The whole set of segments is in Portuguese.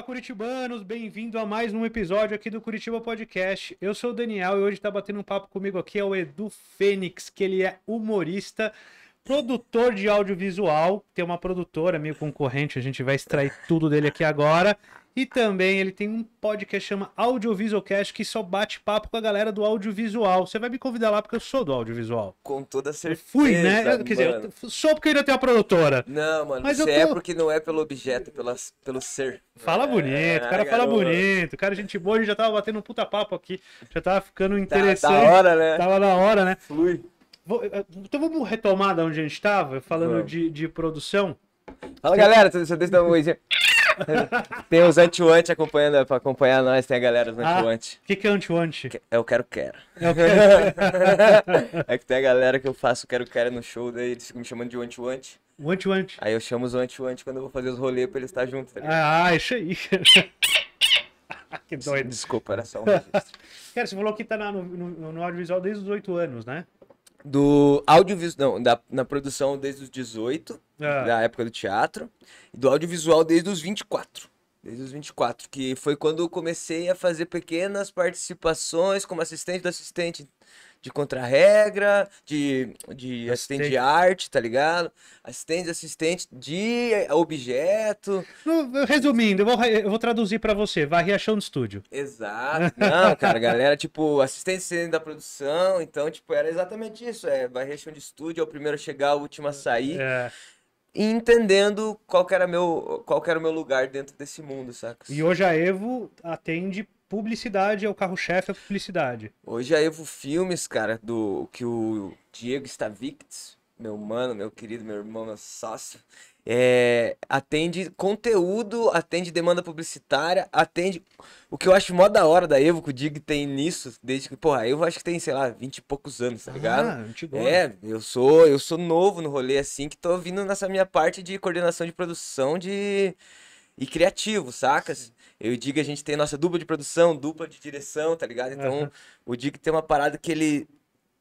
Fala Curitibanos, bem-vindo a mais um episódio aqui do Curitiba Podcast. Eu sou o Daniel e hoje está batendo um papo comigo aqui é o Edu Fênix, que ele é humorista, produtor de audiovisual, tem uma produtora meio concorrente, a gente vai extrair tudo dele aqui agora. E também ele tem um podcast que chama Audiovisualcast, que só bate papo com a galera do audiovisual. Você vai me convidar lá porque eu sou do audiovisual. Com toda certeza. fui, né? quer dizer, eu, sou porque ainda tenho a produtora. Não, mano, mas você é tô... é porque não é pelo objeto, é pelas, pelo ser. Fala é, bonito, o cara fala bonito. O cara, é gente boa, a gente já tava batendo um puta papo aqui. Já tava ficando tá, interessante. Tava tá, na hora, né? Tava na hora, né? Fui. Eh, então vamos retomar da onde a gente estava, falando de, de produção. Fala galera, você deixa dar um oi. Tem os anti-want acompanhando pra acompanhar nós, tem a galera dos anti-want. O ah, que, que é anti-want? Eu é quero quero. É o quero. é que tem a galera que eu faço quero quero no show, daí eles ficam me chamando de anti-want. O anti-want. Aí eu chamo os anti-want quando eu vou fazer os rolês pra eles estar juntos. Tá ah, ah, isso aí. que doido. Desculpa, era só um registro. Cara, você falou que tá no, no, no audiovisual desde os oito anos, né? do audiovisual, não, da, na produção desde os 18, é. da época do teatro, e do audiovisual desde os 24. Desde os 24, que foi quando eu comecei a fazer pequenas participações como assistente do assistente de contra-regra, de, de assistente. de arte, tá ligado? Assistente, assistente de objeto. resumindo, eu vou, eu vou traduzir para você, vai Riachão do Estúdio. Exato. Não, cara, galera, tipo, assistente da produção, então, tipo, era exatamente isso, é, vai Riachão de Estúdio, é o primeiro a chegar, o último a sair. É entendendo qual era meu qual era o meu lugar dentro desse mundo, saca? E hoje a Evo atende publicidade é o carro-chefe, é a publicidade. Hoje a Evo Filmes, cara, do que o Diego Stavicts, meu mano, meu querido, meu irmão, meu sócio, é, atende conteúdo, atende demanda publicitária, atende. O que eu acho mó da hora da Evo, que o Dig tem nisso, desde que, porra, eu acho que tem, sei lá, 20 e poucos anos, tá ah, ligado? Ah, antigo. É, eu sou, eu sou novo no rolê, assim, que tô vindo nessa minha parte de coordenação de produção de e criativo, sacas? Eu digo a gente tem nossa dupla de produção, dupla de direção, tá ligado? Então, uhum. o Dick tem uma parada que ele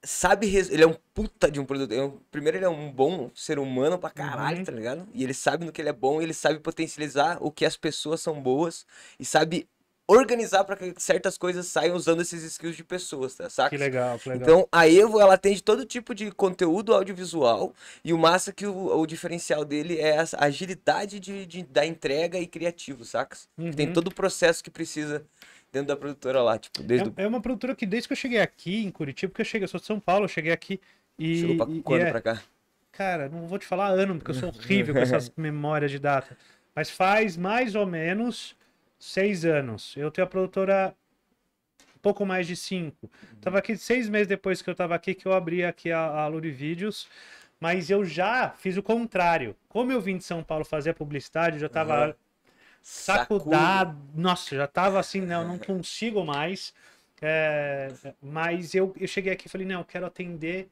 sabe. Res... Ele é um puta de um produtor. É um... Primeiro, ele é um bom ser humano pra uhum. caralho, uhum. tá ligado? E ele sabe no que ele é bom, ele sabe potencializar o que as pessoas são boas e sabe organizar para que certas coisas saiam usando esses skills de pessoas, tá? Saca? Que legal, que legal. Então, a Evo, ela atende todo tipo de conteúdo audiovisual e o massa que o, o diferencial dele é a agilidade de, de da entrega e criativo, saca? Uhum. Tem todo o processo que precisa dentro da produtora lá, tipo, desde... É, é uma produtora que desde que eu cheguei aqui em Curitiba, porque eu cheguei, eu sou de São Paulo, eu cheguei aqui e... Chegou pra, e, quando é... pra cá? Cara, não vou te falar ano, porque eu sou horrível com essas memórias de data. Mas faz mais ou menos seis anos. Eu tenho a produtora um pouco mais de cinco. Uhum. Tava aqui seis meses depois que eu tava aqui que eu abri aqui a, a Luri Vídeos. Mas eu já fiz o contrário. Como eu vim de São Paulo fazer a publicidade, eu já tava uhum. sacudado. Nossa, já tava assim, não, não consigo mais. É, mas eu, eu cheguei aqui e falei, não, eu quero atender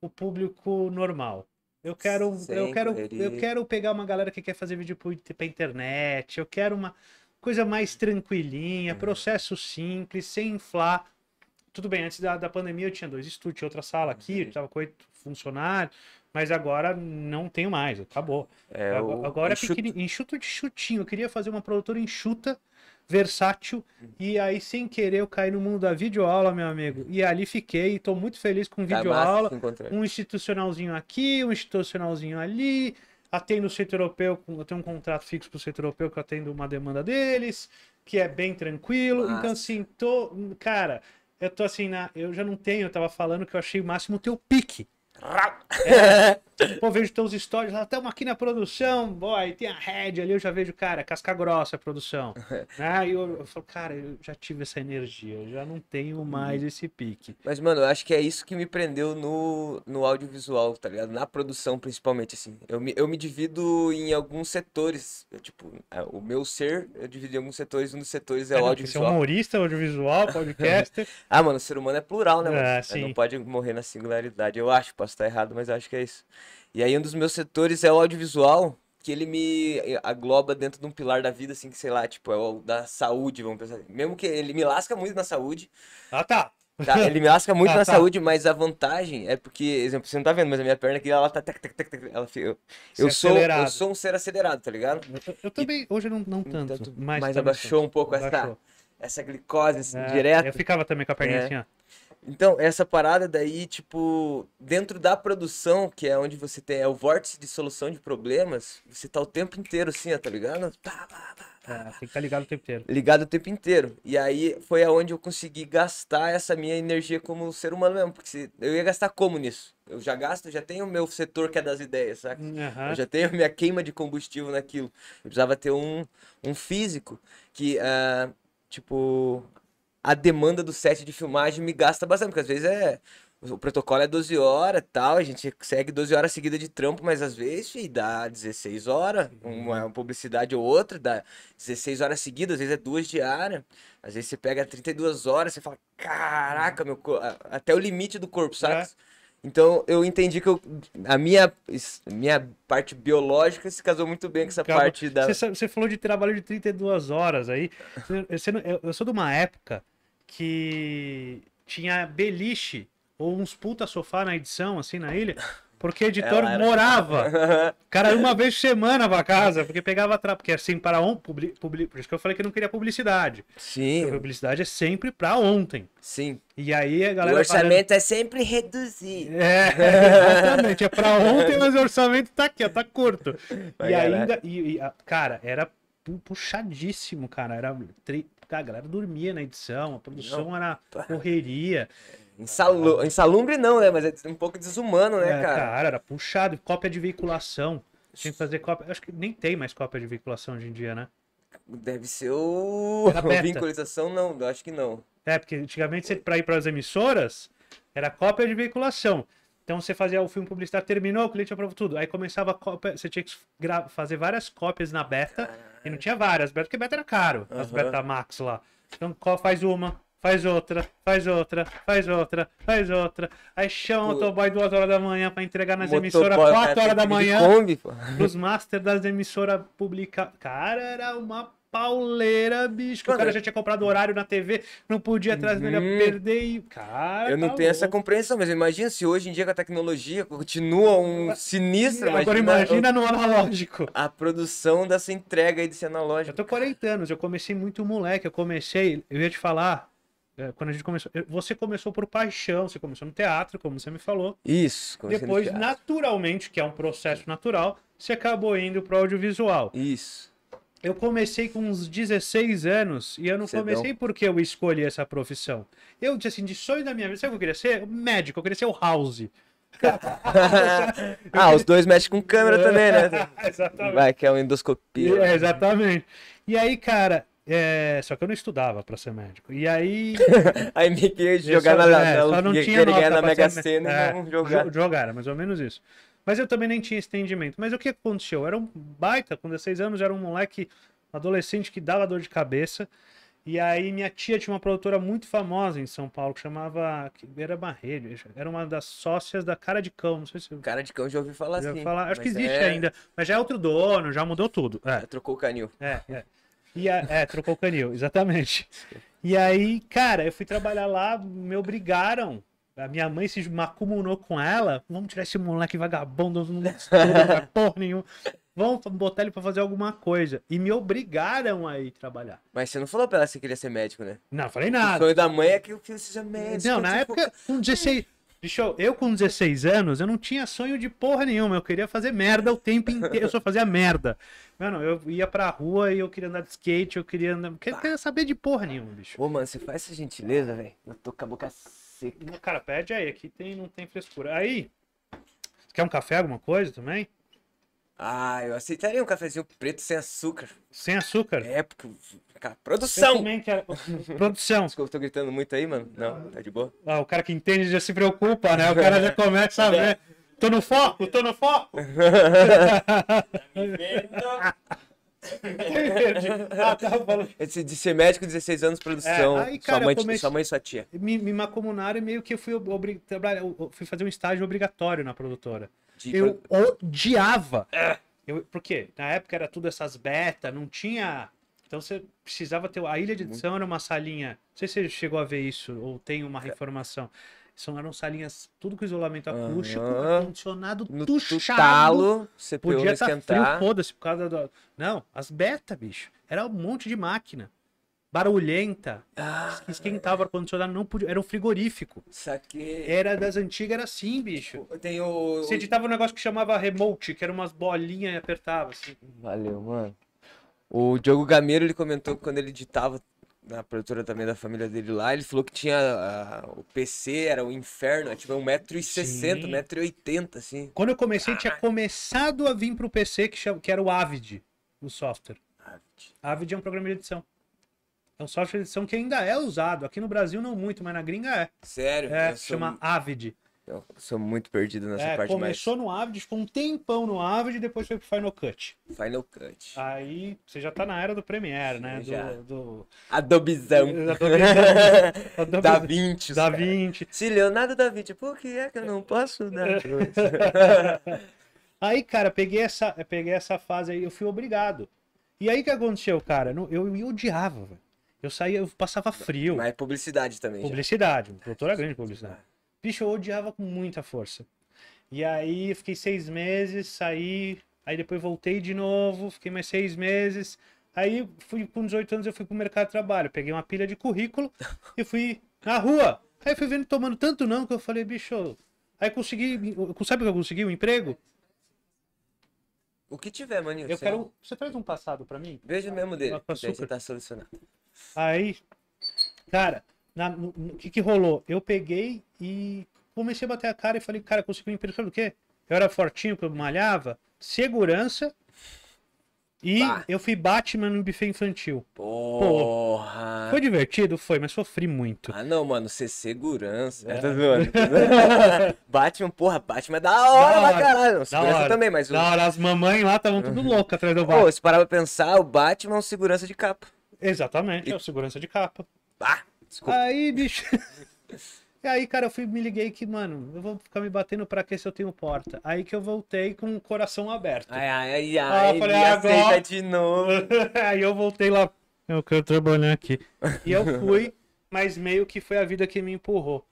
o público normal. Eu quero, eu quero, eu quero pegar uma galera que quer fazer vídeo para internet. Eu quero uma, coisa mais tranquilinha, é. processo simples, sem inflar. Tudo bem, antes da, da pandemia eu tinha dois estúdios, tinha outra sala aqui, eu tava com oito funcionários, mas agora não tenho mais, acabou. É, agora, é enxuto... pequeno, enxuto de chutinho. Eu queria fazer uma produtora enxuta, versátil, uhum. e aí sem querer eu caí no mundo da videoaula, meu amigo. E ali fiquei, estou muito feliz com videoaula. Tá massa, um institucionalzinho aqui, um institucionalzinho ali, atendo o setor europeu, eu tenho um contrato fixo para o setor europeu que eu atendo uma demanda deles, que é bem tranquilo. Nossa. Então, assim, tô. Cara, eu tô assim, na, eu já não tenho, eu tava falando que eu achei o máximo o teu pique. É. Pô, vejo teus stories lá, estamos aqui na produção, boy, tem a Red ali, eu já vejo, cara, casca grossa a produção. Aí né? eu, eu falo, cara, eu já tive essa energia, eu já não tenho mais uhum. esse pique. Mas, mano, eu acho que é isso que me prendeu no, no audiovisual, tá ligado? Na produção, principalmente, assim. Eu me, eu me divido em alguns setores, eu, tipo, é, o meu ser, eu divido em alguns setores, um dos setores é, é o audiovisual. Você é humorista, audiovisual, podcaster. ah, mano, o ser humano é plural, né, é, mano? sim. Não pode morrer na singularidade, eu acho, posso estar errado, mas acho que é isso. E aí um dos meus setores é o audiovisual, que ele me agloba dentro de um pilar da vida, assim, que sei lá, tipo, é o da saúde, vamos pensar. Assim. Mesmo que ele me lasca muito na saúde. Ah, tá. Tá, ele me lasca muito ah, na tá. saúde, mas a vantagem é porque, exemplo, você não tá vendo, mas a minha perna aqui, ela tá. Tac, tac, tac, ela eu, eu é sou, acelerado. eu sou um ser acelerado, tá ligado? Eu, eu também, e, hoje não, não então tanto, tanto mas, mas abaixou um pouco abaixou. essa, essa glicose assim, é, direto. Eu ficava também com a perninha é. assim, ó. Então, essa parada daí, tipo, dentro da produção, que é onde você tem é o vórtice de solução de problemas, você tá o tempo inteiro assim, ó, tá ligado? Tá, tá, tá. tá. É, tem que tá ligado o tempo inteiro. Ligado o tempo inteiro. E aí foi aonde eu consegui gastar essa minha energia como ser humano mesmo. Porque eu ia gastar como nisso? Eu já gasto, já tenho o meu setor que é das ideias, saca? Uhum. Eu já tenho minha queima de combustível naquilo. Eu precisava ter um, um físico que, uh, tipo, a demanda do set de filmagem me gasta bastante, porque às vezes é. O protocolo é 12 horas tal, a gente segue 12 horas seguidas de trampo, mas às vezes filho, dá 16 horas, uhum. uma publicidade ou outra, dá 16 horas seguidas, às vezes é duas diárias, às vezes você pega 32 horas, você fala, caraca, meu até o limite do corpo, sabe? É. Então eu entendi que eu, a minha, minha parte biológica se casou muito bem com essa Calma, parte da. Você, falou de trabalho de 32 horas aí. eu sou de uma época que tinha beliche ou uns puta sofá na edição, assim, na ilha, porque o editor era... morava. Cara, uma vez por semana pra casa, porque pegava atrás, porque assim, para ontem, publi... publi, por isso que eu falei que não queria publicidade. Sim. Porque a publicidade é sempre pra ontem. Sim. E aí a galera. O orçamento falando... é sempre reduzido. É, exatamente. É pra ontem, mas o orçamento tá aqui, ó, tá curto. Vai e galera. ainda. E, e, cara, era puxadíssimo, cara. Era Tá, a galera dormia na edição, a produção não, era tá. correria. Insalu... não, né? Mas é um pouco desumano, né, é, cara? Cara, era puxado. Cópia de veiculação. Tinha que fazer cópia. Acho que nem tem mais cópia de veiculação hoje em dia, né? Deve ser o. Vinculação, não, acho que não. É, porque antigamente, para ir para as emissoras, era cópia de veiculação. Então você fazia o filme publicitário, terminou, o cliente aprovou tudo. Aí começava a cópia, você tinha que fazer várias cópias na beta, e não tinha várias, beta, porque beta era caro, uhum. as beta max lá. Então faz uma, faz outra, faz outra, faz outra, faz outra. Aí chama o autoboy duas horas da manhã para entregar nas emissoras né, quatro horas da manhã. Kombi, pô. Os master das emissoras publicar. Cara, era uma pauleira, bicho. Que o cara já tinha comprado horário na TV, não podia atrás uhum. perder e. Cara. Eu não tá tenho louco. essa compreensão, mas imagina se hoje em dia com a tecnologia continua um sinistro. Agora imagina, imagina no analógico. A produção dessa entrega aí desse analógico. Eu tô 40 anos, eu comecei muito moleque, eu comecei, eu ia te falar, é, quando a gente começou, você começou por paixão, você começou no teatro, como você me falou. Isso. Depois, naturalmente, que é um processo natural, você acabou indo para audiovisual. Isso. Eu comecei com uns 16 anos e eu não comecei porque eu escolhi essa profissão. Eu disse assim, de sonho da minha vida, sabe o que eu queria ser? Médico, eu queria ser o House. ah, os dois mexem com câmera também, né? exatamente. Vai, que é uma endoscopia. É, exatamente. E aí, cara, é... só que eu não estudava pra ser médico. E aí. aí me queria jogar na, é, na, só não tinha nota ganhar na Mega Sena é, e não jogar. Jogaram, mais ou menos isso. Mas eu também nem tinha esse entendimento. Mas o que aconteceu? era um baita, com 16 anos, era um moleque um adolescente que dava dor de cabeça. E aí minha tia tinha uma produtora muito famosa em São Paulo que chamava Ribeira Barreiro. Era uma das sócias da Cara de Cão, não sei se... Cara de Cão já ouvi falar já assim. Falar. Acho que existe é... ainda, mas já é outro dono, já mudou tudo. É. trocou o canil. É, é. E a... é, trocou o canil, exatamente. E aí, cara, eu fui trabalhar lá, me obrigaram a minha mãe se macumunou com ela. Vamos tirar esse moleque vagabundo, não estuda porra nenhuma. Vamos botar ele pra fazer alguma coisa. E me obrigaram a ir trabalhar. Mas você não falou pra ela que você queria ser médico, né? Não, falei nada. O sonho da mãe é que o filho seja médico. Não, tipo, na época, com 16... Bicho, eu com 16 anos, eu não tinha sonho de porra nenhuma. Eu queria fazer merda o tempo inteiro. Eu só fazia merda. Mano, eu ia pra rua e eu queria andar de skate, eu queria andar... Eu queria saber de porra nenhuma, bicho. Ô, mano, você faz essa gentileza, velho? Eu tô com a boca seca. Cara, pede aí, aqui tem, não tem frescura. Aí, quer um café, alguma coisa também? Ah, eu aceitaria um cafezinho preto sem açúcar. Sem açúcar? É, porque. produção! Eu também quero. produção. Desculpa, tô gritando muito aí, mano. Não, tá de boa. Ah, o cara que entende já se preocupa, né? O cara já começa a ver. Tô no foco, tô no foco! tá me vendo? Ah, tava tá, falando. Esse de ser médico, 16 anos, produção. É, aí, cara, sua, mãe, comecei... sua mãe e sua tia. Me, me macomunaram e meio que eu fui, obrig... Trabalhar, eu fui fazer um estágio obrigatório na produtora. De... Eu odiava. É. Eu, porque na época era tudo essas beta, não tinha. Então você precisava ter. A ilha de edição era uma salinha. Não sei se você chegou a ver isso ou tem uma informação. É são eram salinhas tudo com isolamento acústico, ar-condicionado tuchado. Você Podia tá estar frio, foda-se, por causa Do... Não, as beta, bicho. Era um monte de máquina. Barulhenta. Ah, esquentava é. ar-condicionado, não podia... Era um frigorífico. Saquei. Era das antigas, era assim, bicho. Tipo, tem o... Você editava um negócio que chamava remote, que era umas bolinhas e apertava, assim. Valeu, mano. O Diogo Gameiro, ele comentou que quando ele editava na produtora também da família dele lá, ele falou que tinha. A, o PC era o um é tipo 1,60m, 1,80m, assim. Quando eu comecei, ah. tinha começado a vir pro PC que, que era o Avid, o software. Avid. Avid é um programa de edição. É um software de edição que ainda é usado. Aqui no Brasil não muito, mas na gringa é. Sério? É, sou... chama Avid. Eu sou muito perdido nessa é, parte. Começou no Avid, ficou um tempão no Avid e depois foi pro Final Cut. Final Cut. Aí você já tá na era do Premiere, né? Do, já. do... Adobizão. Adobizão. Adobizão. Da 20. Da Se Leonardo da 20, por que é que eu não posso dar? aí, cara, peguei essa, peguei essa fase aí, eu fui obrigado. E aí que aconteceu, cara? Eu, eu odiava, velho. Eu saía, eu passava frio. Mas publicidade também. Publicidade, já. produtora é grande publicidade. Bicho, eu odiava com muita força. E aí fiquei seis meses, saí, aí depois voltei de novo, fiquei mais seis meses. Aí fui com 18 anos eu fui pro mercado de trabalho, peguei uma pilha de currículo e fui na rua. Aí fui vendo tomando tanto não que eu falei, bicho, aí consegui, sabe o que eu consegui? Um emprego? O que tiver, maninho. Eu você... quero, é você traz um passado para mim? veja mesmo dele, pra você tá solucionado. Aí, cara, na, no, no que, que rolou? Eu peguei e comecei a bater a cara e falei, cara, consegui um emprego, sabe do quê? Eu era fortinho, que eu malhava, segurança. E bah. eu fui Batman no buffet infantil. Porra. Pô, foi divertido? Foi, mas sofri muito. Ah, não, mano, ser segurança. É. Tá Batman, porra, Batman é da hora, da hora. caralho. Da segurança hora. também, mas. Da hora, as mamães lá estavam tudo uhum. loucas atrás do Batman. Pô, se parar pra pensar, o Batman é um segurança de capa. Exatamente, e... é o segurança de capa. Bah. Desculpa. Aí, bicho. E aí, cara, eu fui, me liguei que, mano, eu vou ficar me batendo pra que se eu tenho porta. Aí que eu voltei com o coração aberto. Ai, ai, ai, ai aí falei, ah, aceita agora... de novo. aí eu voltei lá, eu quero trabalhar aqui. E eu fui, mas meio que foi a vida que me empurrou.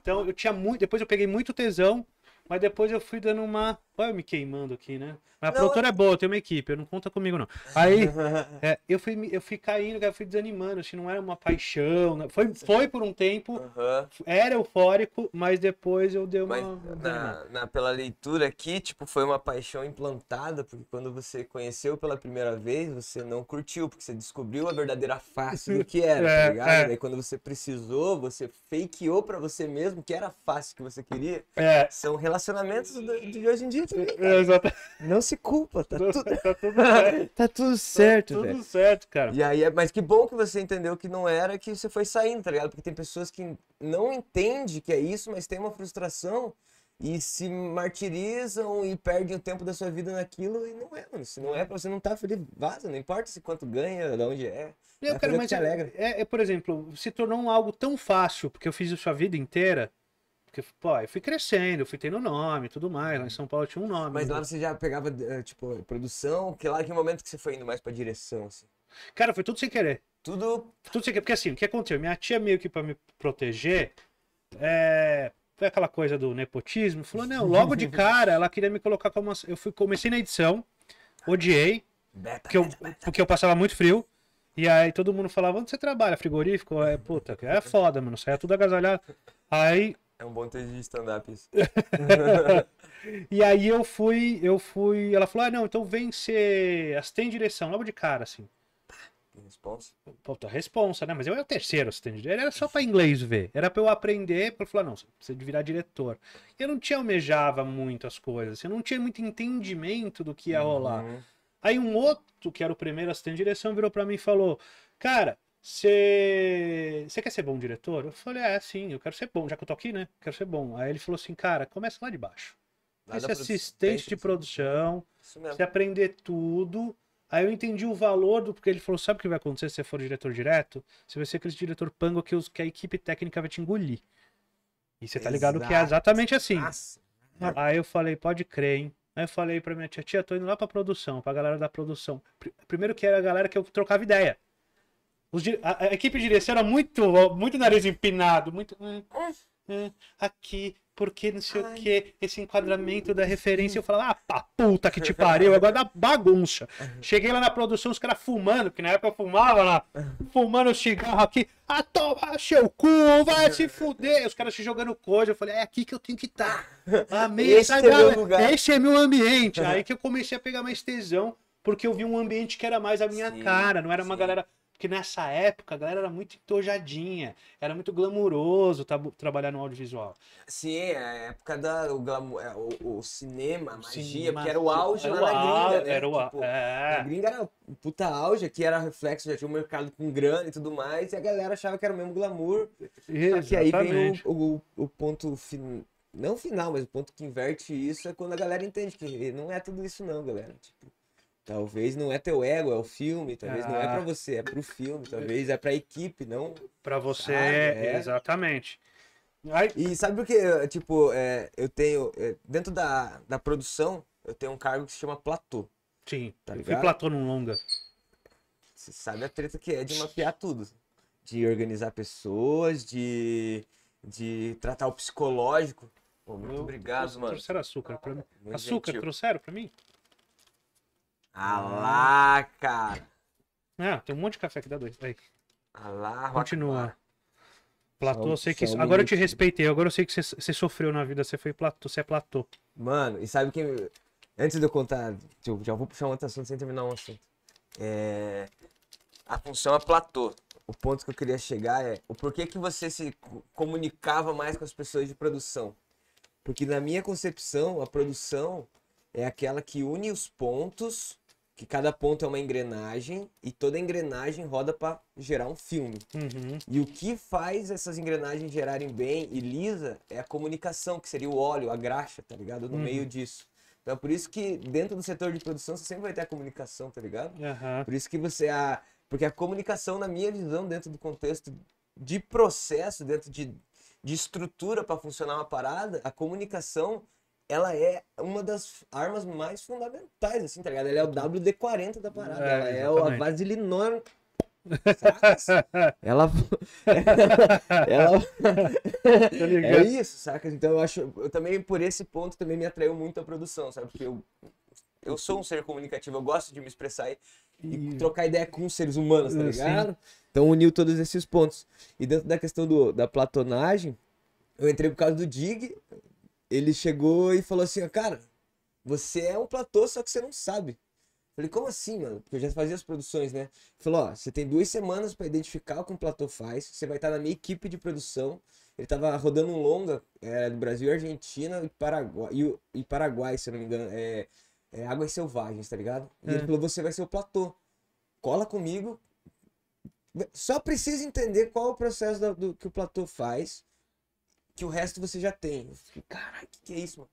Então eu tinha muito, depois eu peguei muito tesão, mas depois eu fui dando uma Olha eu me queimando aqui, né? Mas a não, produtora eu... É, é boa, eu tenho uma equipe, eu não conta comigo, não. Aí é, eu, fui, eu fui caindo, eu fui desanimando, assim, não era uma paixão. Né? Foi, foi por um tempo, uhum. era eufórico, mas depois eu dei uma. Mas, na, na, pela leitura aqui, tipo, foi uma paixão implantada, porque quando você conheceu pela primeira vez, você não curtiu, porque você descobriu a verdadeira face do que era, tá é, tá ligado? É. Aí quando você precisou, você fakeou pra você mesmo que era a face que você queria. É. São relacionamentos de hoje em dia é, exatamente. Não se culpa, tá, tudo... tá tudo certo. tá tudo certo, tá Tudo velho. certo, cara. E aí, é, mas que bom que você entendeu que não era, que você foi saindo, tá ligado? Porque tem pessoas que não entendem que é isso, mas tem uma frustração e se martirizam e perdem o tempo da sua vida naquilo e não é, mano. Se não é pra você não tá feliz, vaza, não importa se quanto ganha, de onde é. Eu, cara, mas é, é, é, por exemplo, se tornou algo tão fácil, porque eu fiz isso a vida inteira, porque, pô, eu fui crescendo, eu fui tendo nome e tudo mais. Lá em uhum. São Paulo tinha um nome. Mas né? lá você já pegava, eh, tipo, produção? Que lá, que momento que você foi indo mais pra direção, assim? Cara, foi tudo sem querer. Tudo... Tá. Tudo sem querer. Porque, assim, o que aconteceu? Minha tia meio que pra me proteger, é... Foi aquela coisa do nepotismo. Falou, não, logo de cara, ela queria me colocar como... Eu fui, comecei na edição, ah, odiei. Beta, porque, eu, beta, beta. porque eu passava muito frio. E aí todo mundo falava, onde você trabalha? Frigorífico? É, puta, é foda, mano. Saia tudo agasalhado. Aí é um bom texto de stand-up isso. e aí eu fui, eu fui. Ela falou: ah, não, então vem ser. Assistente de direção, logo de cara, assim. Que responsa. Puta responsa, né? Mas eu era o terceiro assistente de direção. Era só pra inglês ver. Era pra eu aprender, pra eu falar, não, você precisa virar diretor. Eu não tinha almejava muito as coisas, assim, eu não tinha muito entendimento do que ia rolar. Uhum. Aí um outro, que era o primeiro assistente de direção, virou pra mim e falou: Cara, você quer ser bom diretor? Eu falei, é, sim, eu quero ser bom, já que eu tô aqui, né? Quero ser bom. Aí ele falou assim, cara, começa lá de baixo. Vai ser assistente de produção, você aprender tudo. Aí eu entendi o valor do. Porque ele falou: sabe o que vai acontecer se você for diretor direto? Você vai ser aquele diretor pango que, os, que a equipe técnica vai te engolir. E você tá ligado Exato. que é exatamente assim. Nossa. Aí eu falei: pode crer, hein? Aí eu falei pra minha tia: tia, tô indo lá pra produção, pra galera da produção. Primeiro que era a galera que eu trocava ideia a, a, equipe de direção era muito, muito nariz empinado, muito. aqui, porque não sei Ai. o que, esse enquadramento da referência, eu falava, ah, pá, puta que te pariu, agora dá bagunça. Cheguei lá na produção, os caras fumando, que na época eu fumava lá, fumando cigarro aqui, ah, toma seu cu, vai se fuder. Os caras se jogando coisa, eu falei, é aqui que eu tenho que estar. Tá. Amei, esse, é lugar. esse é meu ambiente. Aí que eu comecei a pegar mais tesão, porque eu vi um ambiente que era mais a minha sim, cara, não era uma sim. galera porque nessa época a galera era muito entojadinha, era muito glamuroso trabalhar no audiovisual. Sim, é a época do é, o, o, cinema, a magia, cinema, porque era o auge era lá o na gringa, né? Era o tipo, é. A gringa era um puta auge, que era reflexo, já tinha um mercado com grana e tudo mais, e a galera achava que era o mesmo glamour. Exatamente. Só que aí vem o, o, o ponto não final, mas o ponto que inverte isso é quando a galera entende que não é tudo isso não, galera. Tipo, Talvez não é teu ego, é o filme, talvez ah. não é para ah. você, é pro filme, talvez é pra equipe, não. para você, ah, é. exatamente. Ai. E sabe o que? Eh, tipo, é, eu tenho. É, dentro da, da produção, eu tenho um cargo que se chama platô. Sim, tá eu ligado? fui platô num longa. Você sabe a treta que é de mapear tudo. De organizar pessoas, de, de tratar o psicológico. Pô, muito eu, obrigado, mano. Trouxeram açúcar pra mim. Muito açúcar gentil. trouxeram pra mim? Ah lá, cara. Ah, tem um monte de café que dá dois. Aí. Ah Continua. Platô, eu sei que. Agora eu te respeitei, agora eu sei que você, você sofreu na vida, você foi platô, você é platô. Mano, e sabe que. Antes de eu contar, eu já vou puxar um outro assunto sem terminar um assunto. É... A função é platô. O ponto que eu queria chegar é o porquê que você se comunicava mais com as pessoas de produção. Porque na minha concepção, a produção é aquela que une os pontos que cada ponto é uma engrenagem e toda engrenagem roda para gerar um filme. Uhum. E o que faz essas engrenagens gerarem bem e lisa é a comunicação, que seria o óleo, a graxa, tá ligado? No uhum. meio disso. Então é por isso que dentro do setor de produção você sempre vai ter a comunicação, tá ligado? Uhum. Por isso que você a porque a comunicação na minha visão dentro do contexto de processo, dentro de, de estrutura para funcionar uma parada, a comunicação ela é uma das armas mais fundamentais, assim, tá ligado? Ela é o WD-40 da parada. É, ela é a vaselinona. ela... ela. é isso, saca? Então eu acho. Eu também, por esse ponto, também me atraiu muito a produção, sabe? Porque eu, eu sou um ser comunicativo, eu gosto de me expressar e, e... trocar ideia com seres humanos, tá ligado? Sim. Então uniu todos esses pontos. E dentro da questão do, da platonagem, eu entrei por causa do Dig, ele chegou e falou assim, cara, você é um platô, só que você não sabe. Falei, como assim, mano? Porque eu já fazia as produções, né? Falou, ó, você tem duas semanas para identificar o que um platô faz, você vai estar na minha equipe de produção. Ele tava rodando um longa é, do Brasil, Argentina e Paraguai, e, e Paraguai se eu não me engano, é, é Águas Selvagens, tá ligado? E é. ele falou, você vai ser o platô. Cola comigo. Só precisa entender qual é o processo do, do que o platô faz que o resto você já tem. Eu fiquei, caralho, que, que é isso, mano?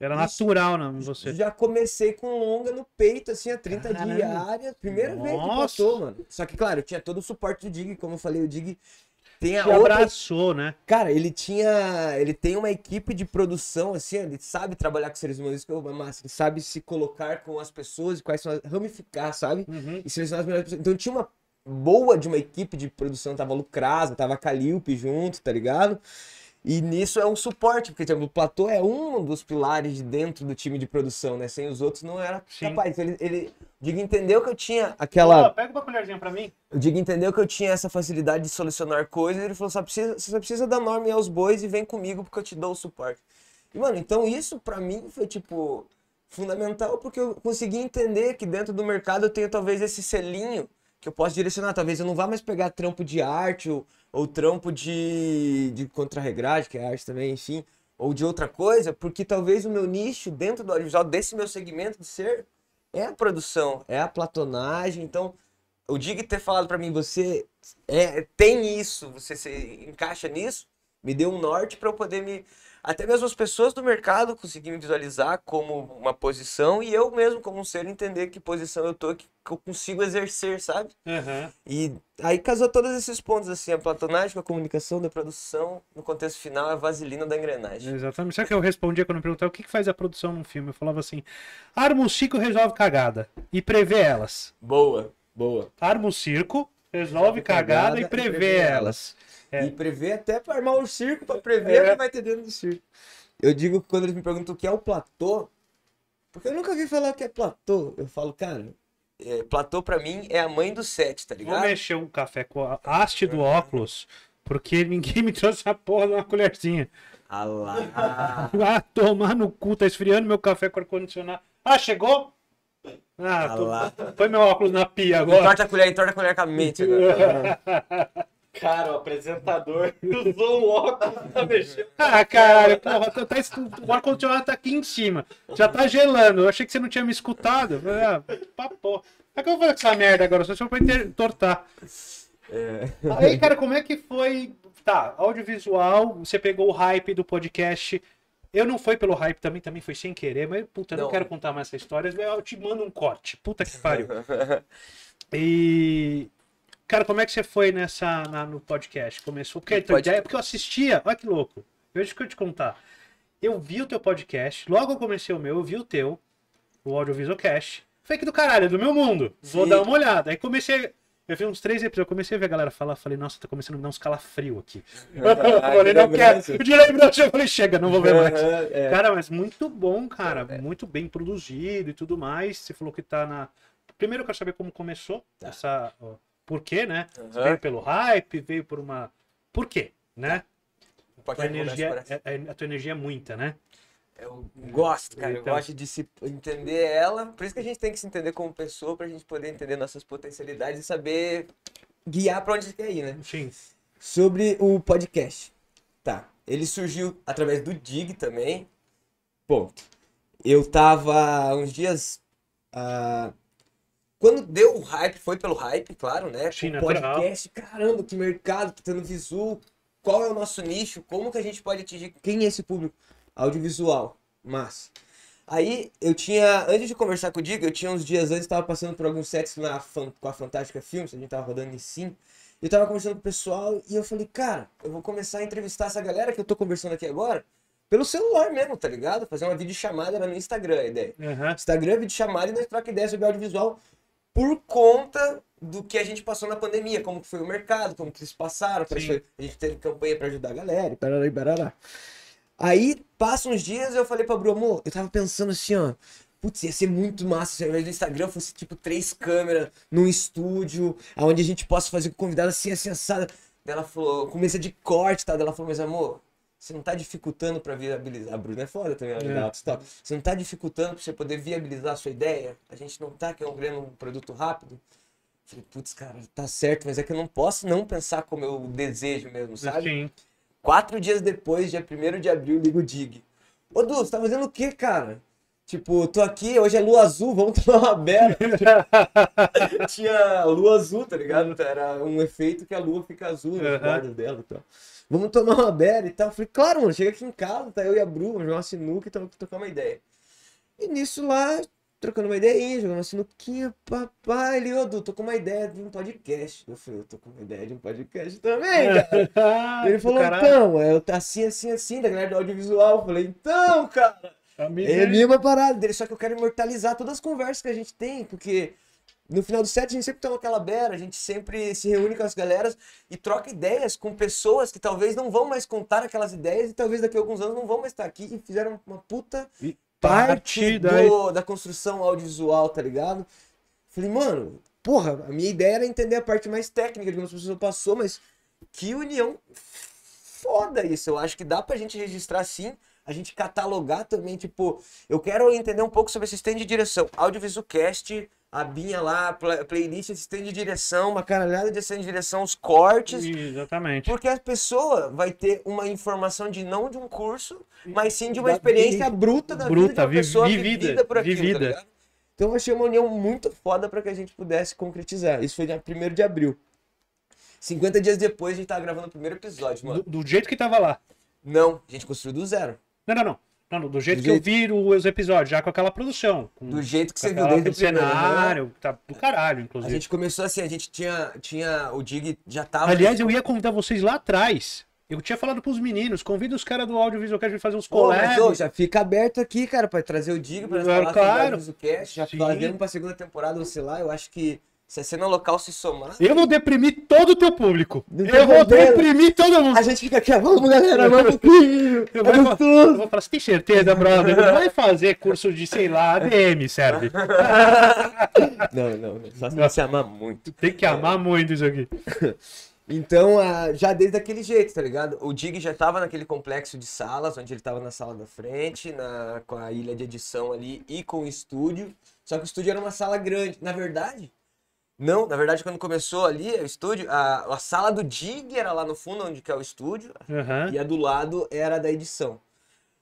Era natural, não, né, você. Já comecei com longa no peito, assim, a 30 Caramba. diárias. Primeira Nossa. vez que passou, mano. Só que, claro, tinha todo o suporte do Dig, como eu falei, o Dig tem a Te outra... abraçou, né? Cara, ele tinha. Ele tem uma equipe de produção, assim, ele sabe trabalhar com seres humanos, que massa. Ele sabe se colocar com as pessoas e quais são as... ramificar, sabe? Uhum. E selecionar as melhores pessoas. Então tinha uma boa de uma equipe de produção, tava Lucrasa, tava Calilpe junto, tá ligado? E nisso é um suporte, porque tipo, o platô é um dos pilares de dentro do time de produção, né? Sem os outros não era Sim. capaz. Ele, ele, Digo, entendeu que eu tinha aquela. Pô, pega uma colherzinha pra mim. O Digo entendeu que eu tinha essa facilidade de solucionar coisas. E ele falou: só precisa, você só precisa dar nome aos bois e vem comigo porque eu te dou o suporte. E, mano, então isso pra mim foi tipo fundamental porque eu consegui entender que dentro do mercado eu tenho talvez esse selinho que eu posso direcionar. Talvez eu não vá mais pegar trampo de arte ou ou trampo de, de contrarregragem, que é arte também, enfim, ou de outra coisa, porque talvez o meu nicho dentro do audiovisual, desse meu segmento de ser, é a produção, é a platonagem. Então, o Dig ter falado para mim, você é, tem isso, você se encaixa nisso, me deu um norte para eu poder me até mesmo as pessoas do mercado conseguirem visualizar como uma posição e eu mesmo, como um ser, entender que posição eu tô, que, eu consigo exercer, sabe? Uhum. E aí casou todos esses pontos, assim, a platonagem a comunicação da produção, no contexto final, a vaselina da engrenagem. Exatamente. Sabe que eu respondia quando me perguntaram o que, que faz a produção num filme? Eu falava assim, arma um circo resolve cagada e prevê elas. Boa, boa. Arma um circo, Resolve cagada, cagada, e prevê, e prevê elas. É. E prevê até para armar um circo, para prever é. o que vai ter dentro do circo. Eu digo que quando eles me perguntam o que é o platô, porque eu nunca vi falar o que é platô, eu falo, cara, é, platô para mim é a mãe do set, tá ligado? Vou mexer um café com a haste do óculos, porque ninguém me trouxe a porra de uma colherzinha. Ah lá. Ah, tomar no cu, tá esfriando meu café com ar-condicionado. Ah, chegou? Ah, tá lá. Põe meu óculos na pia agora. Entorta a colher, entorta a colher com a mente agora. Cara, o apresentador usou o óculos pra mexer. Ah, caralho, porra, tá, tá o ar-condicionado tá aqui em cima. Já tá gelando. Eu achei que você não tinha me escutado. Ah, papô. É que eu vou fazer com essa merda agora, só se for pra entortar. É. Aí, cara, como é que foi. Tá, audiovisual, você pegou o hype do podcast, eu não foi pelo hype também, também foi sem querer, mas puta, não, não quero contar mais essa história, eu te mando um corte. Puta que pariu. e Cara, como é que você foi nessa na, no podcast? Começou porque então, Pode... É porque eu assistia, olha que louco. Deixa eu te contar. Eu vi o teu podcast, logo eu comecei o meu, eu vi o teu, o Audiovisual Cast. Falei do caralho, é do meu mundo. Vou dar uma olhada. Aí comecei eu vi uns três episódios, eu comecei a ver a galera falar, falei, nossa, tá começando a me dar uns calafrios aqui. eu falei, não quero. Eu tirei branco, eu falei, chega, não vou ver mais. é. Cara, mas muito bom, cara. É, é. Muito bem produzido e tudo mais. Você falou que tá na. Primeiro eu quero saber como começou tá. essa. por quê, né? Uhum. Veio pelo hype, veio por uma. Por quê, né? A tua, energia, a, é, é, a, tua energia é muita, né? Eu gosto, cara. Então... Eu gosto de se entender ela. Por isso que a gente tem que se entender como pessoa, pra gente poder entender nossas potencialidades e saber guiar pra onde quer ir, né? Sim. Sobre o podcast. Tá. Ele surgiu através do Dig também. Ponto. Eu tava uns dias. Uh... Quando deu o hype, foi pelo hype, claro, né? Sim, podcast, caramba, que mercado, tá tendo visu. Qual é o nosso nicho? Como que a gente pode atingir? Quem é esse público? audiovisual. Mas. Aí eu tinha, antes de conversar com o Diego, eu tinha uns dias antes, estava passando por alguns sets na, com a Fantástica Filmes, a gente tava rodando em sim. Eu tava conversando com o pessoal e eu falei, cara, eu vou começar a entrevistar essa galera que eu tô conversando aqui agora pelo celular mesmo, tá ligado? Fazer uma videochamada era no Instagram a ideia. Uhum. Instagram, videochamada e nós troca ideia sobre audiovisual por conta do que a gente passou na pandemia, como que foi o mercado, como que eles passaram, a gente teve campanha para ajudar a galera, e barará, e barará. Aí passam uns dias eu falei pra Bru, amor, eu tava pensando assim, ó. Putz, ia ser muito massa se ao invés do Instagram fosse tipo três câmeras num estúdio, aonde a gente possa fazer com o convidado assim, acessada. Assim, ela falou, começa de corte, tá? Ela falou, mas amor, você não tá dificultando para viabilizar. A Bruna é foda também, ela é. tá? Você não tá dificultando para você poder viabilizar a sua ideia? A gente não tá querendo um produto rápido? Falei, putz, cara, tá certo, mas é que eu não posso não pensar como eu desejo mesmo, sabe? Sim. Quatro dias depois, dia 1 de abril, ligo o Dig. Ô, Du, você tá fazendo o quê, cara? Tipo, tô aqui, hoje é lua azul, vamos tomar uma bela. Tinha lua azul, tá ligado? Era um efeito que a lua fica azul nos bordas uhum. dela e então. tal. Vamos tomar uma bela e tal. Falei, claro, mano, chega aqui em casa, tá eu e a Bru, vamos jogar uma sinuca e então, trocar uma ideia. E nisso lá, trocando uma ideia jogando uma sinuquinha, papai, ele, ô, Du, tô com uma ideia de um podcast. Eu falei, eu tô com uma ideia de um podcast também, é. cara. ele falou, então, é, eu tá assim, assim, assim, da galera do audiovisual. Eu falei, então, cara. É a mesma parada dele, só que eu quero imortalizar todas as conversas que a gente tem, porque no final do set a gente sempre toma aquela beira, a gente sempre se reúne com as galeras e troca ideias com pessoas que talvez não vão mais contar aquelas ideias e talvez daqui a alguns anos não vão mais estar aqui e fizeram uma puta e, parte, parte do, da... da construção audiovisual, tá ligado? Falei, mano, porra, a minha ideia era entender a parte mais técnica de como as pessoas passou, mas que união foda isso. Eu acho que dá pra gente registrar sim, a gente catalogar também, tipo, eu quero entender um pouco sobre esse stand de direção. Audiovisualcast a binha lá, playlist, assistente de direção, uma caralhada de assistente de direção, os cortes. Exatamente. Porque a pessoa vai ter uma informação de não de um curso, mas sim de uma da experiência vi... bruta da bruta, vida da vi... pessoa vivida, vivida por aquilo, tá vivida. Tá então eu achei uma união muito foda para que a gente pudesse concretizar. Isso foi dia 1 de abril. 50 dias depois a gente tava gravando o primeiro episódio, mano. Do, do jeito que tava lá. Não, a gente construiu do zero. Não, não, não. Não, do jeito do que jeito... eu viro os episódios, já com aquela produção. Com, do jeito que você viu desde o cenário, né? tá do caralho, inclusive. A gente começou assim, a gente tinha, tinha o Dig já tava... Aliás, eu ia convidar vocês lá atrás, eu tinha falado pros meninos, convida os caras do audiovisual que gente fazer uns colegas já fica aberto aqui, cara, pra trazer o dig pra claro, falar claro. sobre o cast. Já fazendo pra segunda temporada, ou sei lá, eu acho que se a cena local se somar. Eu vou deprimir todo o teu público. Não eu vou deprimir todo mundo. A gente fica aqui, vamos galera, vamos Eu, vou, eu vou, assim, é eu vou falar, assim, você assim, tem certeza, brother? Não vai fazer curso de, sei lá, ADM, serve. não, não, só se você amar muito. Tem que amar é. muito isso aqui. Então, ah, já desde aquele jeito, tá ligado? O Dig já tava naquele complexo de salas, onde ele tava na sala da frente, na, com a ilha de edição ali e com o estúdio. Só que o estúdio era uma sala grande. Na verdade, não, na verdade, quando começou ali o estúdio, a, a sala do Dig era lá no fundo, onde que é o estúdio, uhum. e a do lado era da edição.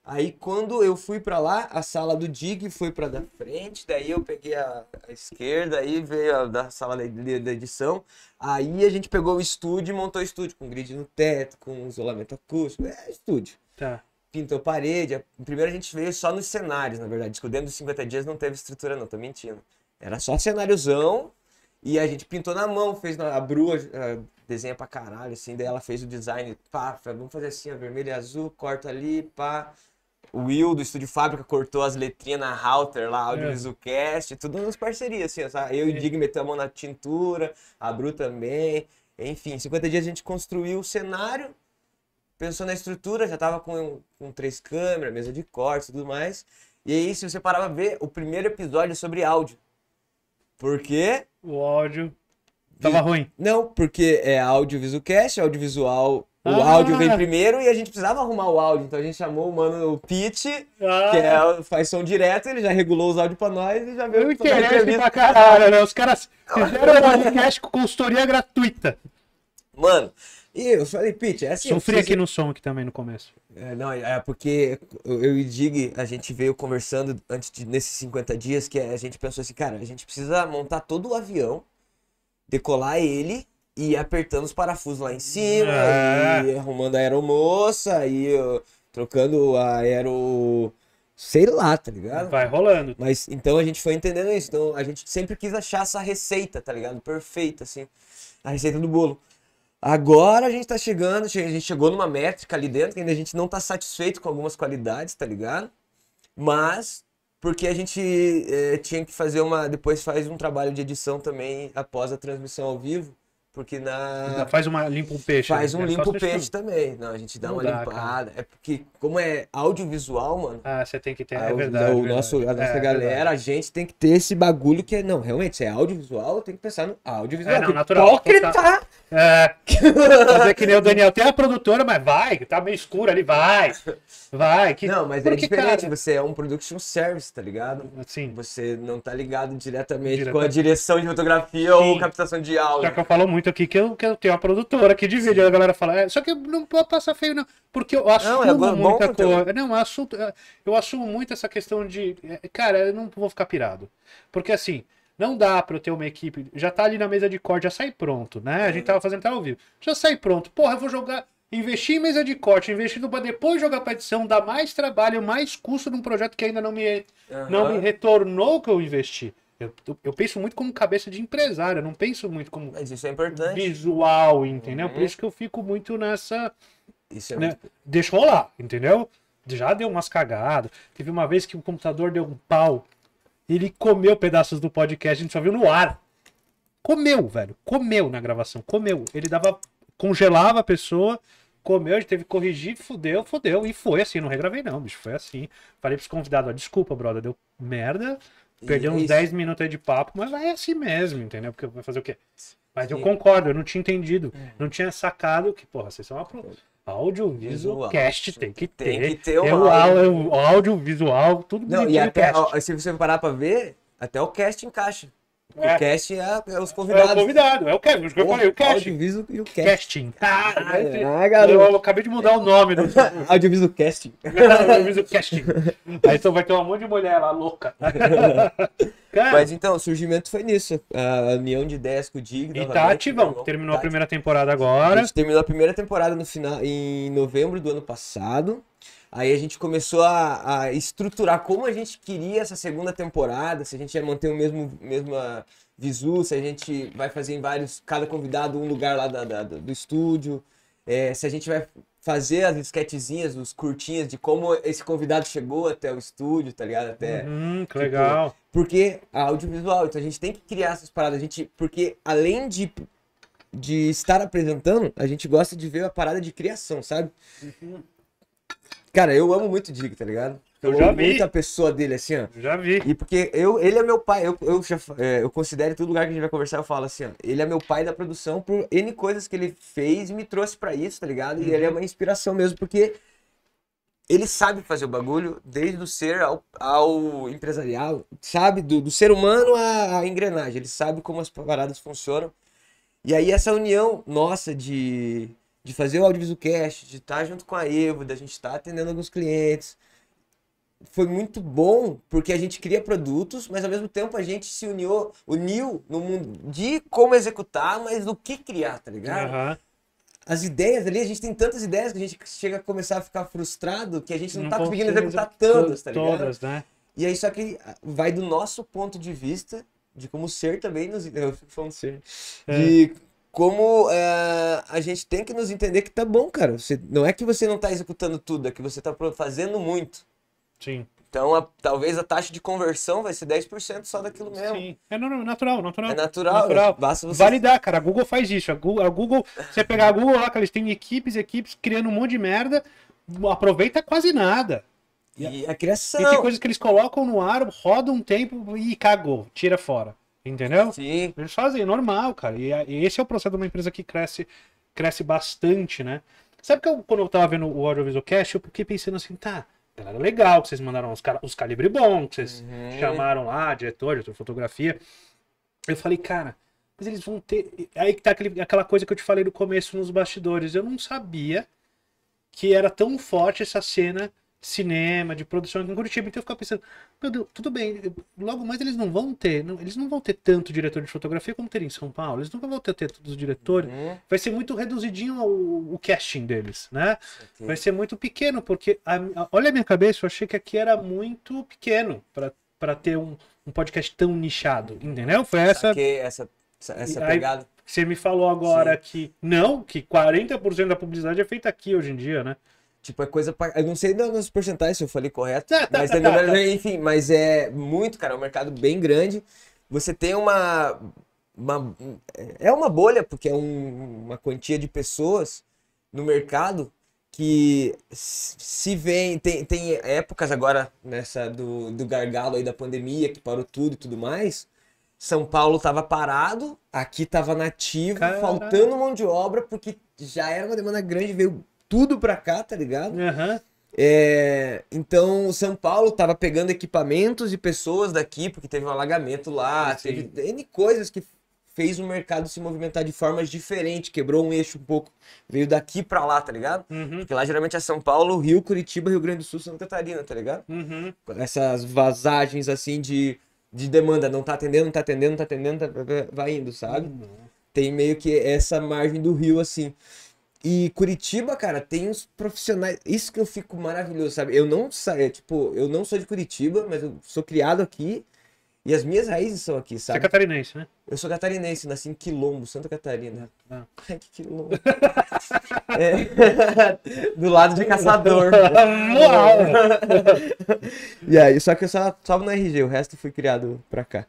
Aí quando eu fui para lá, a sala do Dig foi para da frente, daí eu peguei a, a esquerda, aí veio a da sala da, da, edição. Aí a gente pegou o estúdio e montou o estúdio, com grid no teto, com isolamento acústico, é estúdio. Tá. Pintou parede. Primeiro a gente veio só nos cenários, na verdade. Dentro dos 50 dias não teve estrutura, não, tô mentindo. Era só cenáriozão e a gente pintou na mão, fez na, a Bru, desenha pra caralho, assim, daí ela fez o design, pá, vamos fazer assim, ó, vermelho e azul, corta ali, pá. O Will, do Estúdio Fábrica, cortou as letrinhas na router lá, audiovisualcast, é. tudo nas parcerias, assim, sabe? Eu e o Dig metemos a mão na tintura, a Bru também. Enfim, 50 dias a gente construiu o cenário, pensou na estrutura, já tava com, com três câmeras, mesa de corte tudo mais. E aí, se você parava ver, o primeiro episódio é sobre áudio. Porque. O áudio. Tava ruim. Não, porque é audiovisualcast, audiovisual. O ah. áudio vem primeiro e a gente precisava arrumar o áudio, então a gente chamou o mano o Pete, ah. que é, faz som direto, ele já regulou os áudios pra nós e já veio. Internet pra caralho, né? Os caras fizeram um podcast com consultoria gratuita. Mano, e eu falei, Pete, é assim. Sofri aqui no som aqui também no começo. É, não, é, é porque eu e o Dig, a gente veio conversando antes de, nesses 50 dias, que a gente pensou assim, cara, a gente precisa montar todo o avião, decolar ele e ir apertando os parafusos lá em cima, é. e arrumando a aeromoça, e trocando a aero. Sei lá, tá ligado? Vai rolando. Mas então a gente foi entendendo isso. Então a gente sempre quis achar essa receita, tá ligado? Perfeita, assim. A receita do bolo. Agora a gente tá chegando, a gente chegou numa métrica ali dentro, que ainda a gente não tá satisfeito com algumas qualidades, tá ligado? Mas porque a gente é, tinha que fazer uma. Depois faz um trabalho de edição também após a transmissão ao vivo. Porque na. Faz uma limpa o peixe. Né? Faz um é limpo peixe também. Não, a gente dá não uma dá, limpada. Cara. É porque, como é audiovisual, mano. Ah, você tem que ter. Ah, é verdade. O, o Nosso, a nossa é, é, galera, verdade. a gente tem que ter esse bagulho que é. Não, realmente, é audiovisual, tem que pensar no audiovisual. É, não, natural. Tá... É. Fazer que nem o Daniel. Tem a produtora, mas vai, tá meio escuro ali, vai. Vai. Que... Não, mas é diferente. Cara? Você é um production service, tá ligado? Sim. Você não tá ligado diretamente, diretamente. com a direção de fotografia Sim. ou captação de áudio. Já que eu falo muito muito aqui que eu, que eu tenho uma produtora que vídeo. Sim. A galera fala, é, só que não pode passar feio, não. Porque eu assumo não, é muita bom, coisa. Não, eu assumo, eu assumo muito essa questão de. É, cara, eu não vou ficar pirado. Porque assim. Não dá pra eu ter uma equipe. Já tá ali na mesa de corte, já sai pronto, né? A gente tava fazendo até ao vivo. Já sai pronto. Porra, eu vou jogar. Investir em mesa de corte, investindo para depois jogar para edição, dá mais trabalho, mais custo num projeto que ainda não me, uhum. não me retornou que eu investi. Eu, eu, penso muito como cabeça de empresário, eu não penso muito como Mas isso é importante. visual, entendeu? Uhum. Por isso que eu fico muito nessa. Isso é né? muito... Deixa rolar, entendeu? Já deu umas cagadas. Teve uma vez que o computador deu um pau. Ele comeu pedaços do podcast, a gente só viu no ar. Comeu, velho. Comeu na gravação. Comeu. Ele dava. congelava a pessoa comeu, a gente teve que corrigir, fudeu, fudeu. E foi assim, não regravei não, bicho, foi assim. Falei pros convidados, ó, desculpa, brother, deu merda. Perder uns 10 minutos aí de papo, mas vai assim mesmo, entendeu? Porque vai fazer o quê? Mas eu concordo, eu não tinha entendido. Uhum. Não tinha sacado que, porra, vocês são uma. Pro... Audiovisual cast tem que ter. Tem que ter o eu, áudio. Audiovisual, tudo Não, e até, se você parar pra ver, até o cast encaixa. É. É, é, é. O cast é, é, os convidados. É o convidado, é o cast. que eu falei, o cast. e o cast. casting. Ah, ah, garoto. Eu, eu, acabei de mudar o nome do. Audioviso casting. Audioviso casting. Aí então vai ter um monte de mulher lá louca. Cara. Mas então, o surgimento foi nisso. A união de ideias com o Digno. E tá ativão. Né? Terminou tá a primeira temporada agora. A gente terminou a primeira temporada no final, em novembro do ano passado. Aí a gente começou a, a, estruturar como a gente queria essa segunda temporada, se a gente ia manter o mesmo mesma visu, se a gente vai fazer em vários, cada convidado um lugar lá da, da, do estúdio, é, se a gente vai fazer as esquetezinhas, os curtinhas de como esse convidado chegou até o estúdio, tá ligado? Até. Uhum, que tipo, legal. Porque a audiovisual, então a gente tem que criar essas paradas, a gente, porque além de de estar apresentando, a gente gosta de ver a parada de criação, sabe? Uhum. Cara, eu amo muito o Dig, tá ligado? Eu, eu já vi. muita pessoa dele, assim, ó. Eu já vi. E porque eu, ele é meu pai, eu, eu, já, é, eu considero em todo lugar que a gente vai conversar, eu falo assim, ó. Ele é meu pai da produção por N coisas que ele fez e me trouxe para isso, tá ligado? E uhum. ele é uhum. uma inspiração mesmo, porque ele sabe fazer o bagulho, desde o ser ao, ao empresarial, sabe? Do, do ser humano à, à, engrenagem, ele sabe como as paradas funcionam. E aí essa união nossa de de fazer o audiovisualcast, de estar tá junto com a Evo, da gente estar tá atendendo alguns clientes. Foi muito bom porque a gente cria produtos, mas ao mesmo tempo a gente se uniu, uniu no mundo de como executar, mas do que criar, tá ligado? Uhum. As ideias ali, a gente tem tantas ideias que a gente chega a começar a ficar frustrado que a gente não, não tá conseguindo executar todas, tá ligado? Todas, né? E aí só que vai do nosso ponto de vista de como ser também nos eu fico falando ser é. de é como é, a gente tem que nos entender que tá bom, cara. Você, não é que você não tá executando tudo, é que você tá fazendo muito. Sim. Então, a, talvez a taxa de conversão vai ser 10% só daquilo mesmo. Sim. É natural, natural. É natural. natural. Basta você... Validar, cara. A Google faz isso. A Google, a Google você pegar a Google lá, cara, eles têm equipes e equipes criando um monte de merda, aproveita quase nada. E a, e a criação. E tem coisas que eles colocam no ar, roda um tempo e cagou, tira fora. Entendeu? Sim. Eles fazem, é normal, cara. E, e esse é o processo de uma empresa que cresce, cresce bastante, né? Sabe que eu, quando eu tava vendo o Audiovisual Cast, eu fiquei pensando assim, tá, galera legal, que vocês mandaram os, car os calibre bons, que vocês uhum. chamaram lá, diretor, diretor de fotografia. Eu falei, cara, mas eles vão ter. Aí que tá aquele, aquela coisa que eu te falei no começo nos bastidores. Eu não sabia que era tão forte essa cena cinema, de produção aqui em Curitiba. Então eu ficava pensando, meu Deus, tudo bem, logo mais eles não vão ter, não, eles não vão ter tanto diretor de fotografia como ter em São Paulo, eles nunca vão ter, ter todos os diretores, uhum. vai ser muito reduzidinho o, o casting deles, né? Vai ser muito pequeno, porque a, a, olha a minha cabeça, eu achei que aqui era muito pequeno para ter um, um, podcast tão nichado, entendeu? Foi essa... essa, essa pegada. Aí, você me falou agora Sim. que não, que 40% da publicidade é feita aqui hoje em dia, né? Tipo, é coisa pra... Eu não sei nas porcentagens se eu falei correto. Tá, tá, mas tá, é enfim, mas é muito, cara. É um mercado bem grande. Você tem uma. uma é uma bolha, porque é um, uma quantia de pessoas no mercado que se vem. Tem, tem épocas agora nessa do, do gargalo aí da pandemia, que parou tudo e tudo mais. São Paulo tava parado, aqui tava nativo, Caramba. faltando mão de obra, porque já era uma demanda grande, veio tudo pra cá, tá ligado? Uhum. É, então, o São Paulo tava pegando equipamentos e pessoas daqui, porque teve um alagamento lá, Sim. teve N coisas que fez o mercado se movimentar de formas diferentes, quebrou um eixo um pouco, veio daqui para lá, tá ligado? Uhum. Porque lá geralmente é São Paulo, Rio, Curitiba, Rio Grande do Sul, Santa Catarina, tá ligado? Uhum. Essas vazagens assim de, de demanda, não tá atendendo, não tá atendendo, não tá atendendo, tá... tá, tá vai indo, sabe? Uhum. Tem meio que essa margem do rio assim. E Curitiba, cara, tem uns profissionais. Isso que eu fico maravilhoso, sabe? Eu não saio, é, tipo, eu não sou de Curitiba, mas eu sou criado aqui. E as minhas raízes são aqui, sabe? Você é catarinense, né? Eu sou catarinense, nasci em Quilombo, Santa Catarina. Ah. Ai, que quilombo. é. Do lado de caçador. e aí, só que eu só, só no RG, o resto fui criado pra cá.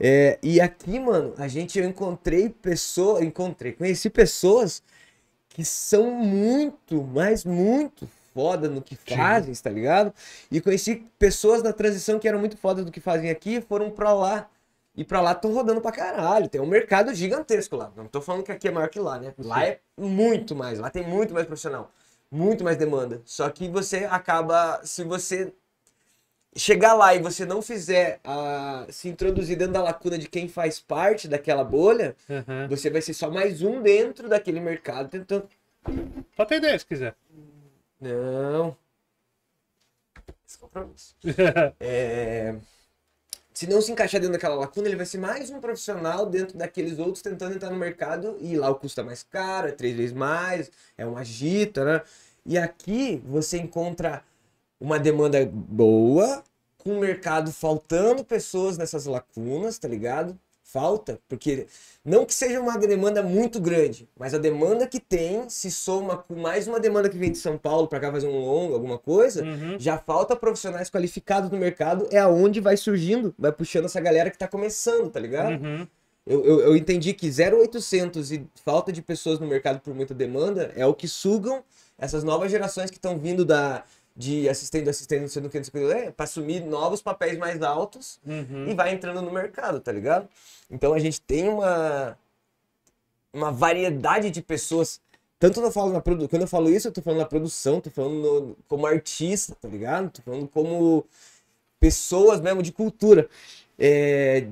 É, e aqui, mano, a gente, eu encontrei pessoas, encontrei, conheci pessoas que são muito, mas muito foda no que fazem, Sim. tá ligado? E conheci pessoas da transição que eram muito foda do que fazem aqui foram pra lá. E pra lá estão rodando pra caralho. Tem um mercado gigantesco lá. Não tô falando que aqui é maior que lá, né? Lá Sim. é muito mais. Lá tem muito mais profissional. Muito mais demanda. Só que você acaba, se você chegar lá e você não fizer a, se introduzir dentro da lacuna de quem faz parte daquela bolha, uhum. você vai ser só mais um dentro daquele mercado tentando só tem ideia, se quiser. Não. É, é... Se não se encaixar dentro daquela lacuna, ele vai ser mais um profissional dentro daqueles outros tentando entrar no mercado e lá o custo é mais caro, é três vezes mais, é uma agita, né? E aqui você encontra uma demanda boa, com o mercado faltando pessoas nessas lacunas, tá ligado? falta, porque não que seja uma demanda muito grande, mas a demanda que tem se soma com mais uma demanda que vem de São Paulo para cá fazer um longo, alguma coisa, uhum. já falta profissionais qualificados no mercado, é aonde vai surgindo, vai puxando essa galera que está começando, tá ligado? Uhum. Eu, eu, eu entendi que 0,800 e falta de pessoas no mercado por muita demanda é o que sugam essas novas gerações que estão vindo da, de assistente, assistente, sendo sei do que, não é, para assumir novos papéis mais altos uhum. e vai entrando no mercado, tá ligado? Então a gente tem uma, uma variedade de pessoas. Tanto eu falo na produ... quando eu falo isso, eu tô falando na produção, tô falando no... como artista, tá ligado? Tô falando como pessoas mesmo de cultura. É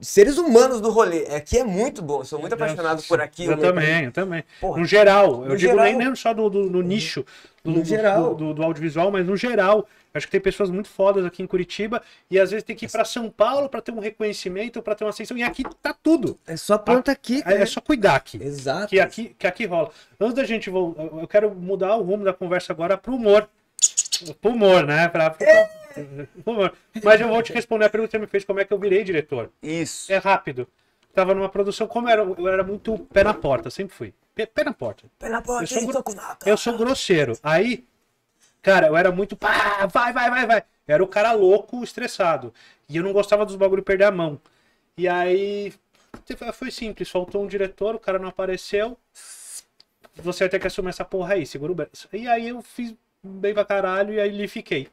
seres humanos do rolê. Aqui é, é muito bom, eu sou muito apaixonado por aquilo. Eu também, eu também. Porra, no geral, eu no digo geral, nem, nem só do, do no uhum. nicho do, no geral. Do, do, do, audiovisual, mas no geral. Acho que tem pessoas muito fodas aqui em Curitiba e às vezes tem que ir para São Paulo para ter um reconhecimento, para ter uma ascensão. E aqui tá tudo. É só planta aqui. É, é cara. É só cuidar aqui. Exato. Que aqui, que aqui rola. Antes da gente. Eu quero mudar o rumo da conversa agora para o humor. o humor, né? Pra, pra... Mas eu vou te responder a pergunta que você me fez, como é que eu virei diretor. Isso. É rápido. Tava numa produção, como eu era, eu era muito pé na porta, sempre fui. Pé, pé na porta. Pé na porta, eu sou, gro... eu sou grosseiro. Aí, cara, eu era muito pá, vai, vai, vai, vai. Eu era o cara louco, estressado. E eu não gostava dos bagulho perder a mão. E aí, foi simples, faltou um diretor, o cara não apareceu. Você vai ter que assumir essa porra aí, segura o braço. E aí eu fiz bem pra caralho e aí ali fiquei.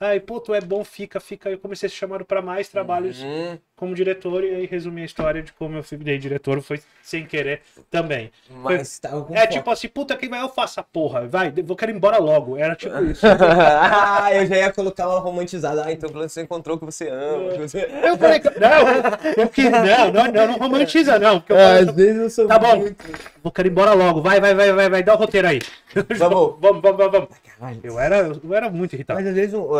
Aí, pô, tu é bom, fica, fica. Eu comecei a ser chamado para mais trabalhos uhum como diretor e aí resumir a história de como eu fui diretor foi sem querer também. Mas foi, com é foco. tipo assim, puta, quem vai eu faço a porra, vai, vou querer ir embora logo. Era tipo isso. ah, eu já ia colocar uma romantizada. Ah, então você encontrou o que você ama. Que você... É. Eu falei, não, eu, que, não, não, não, não romantiza, não. é, às vezes eu sou Tá bom, muito... vou querer ir embora logo, vai, vai, vai, vai, vai, dá o roteiro aí. Vamos, vamos, vamos, vamos. Ah, eu era, eu era muito irritado. Mas às vezes um, uh,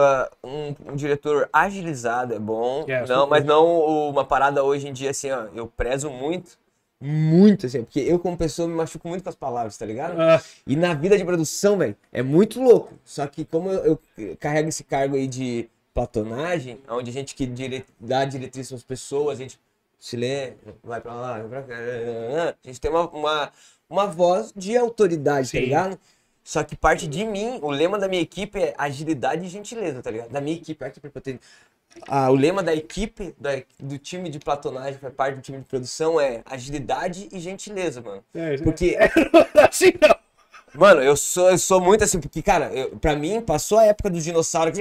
um, um diretor agilizado é bom, yeah, é, não, mas bom. não uma parada hoje em dia, assim, ó, eu prezo muito muito, assim, porque eu, como pessoa, me machuco muito com as palavras, tá ligado? Ah. E na vida de produção, velho, é muito louco. Só que como eu, eu, carrego esse cargo aí de platonagem, onde a gente que dire... dá diretriz as pessoas, a gente se lê, vai pra lá, vai pra cá, a gente tem uma, uma, uma voz de autoridade, tá Sim. tá ligado? Só que parte de mim, o lema da minha equipe é agilidade e gentileza, tá ligado? Da minha equipe, aqui pra ah, o lema da equipe, da, do time de platonagem, que é parte do time de produção, é agilidade e gentileza, mano. É, é. porque. É, assim não. Mano, eu sou, eu sou muito assim, porque, cara, eu, pra mim, passou a época do dinossauro que.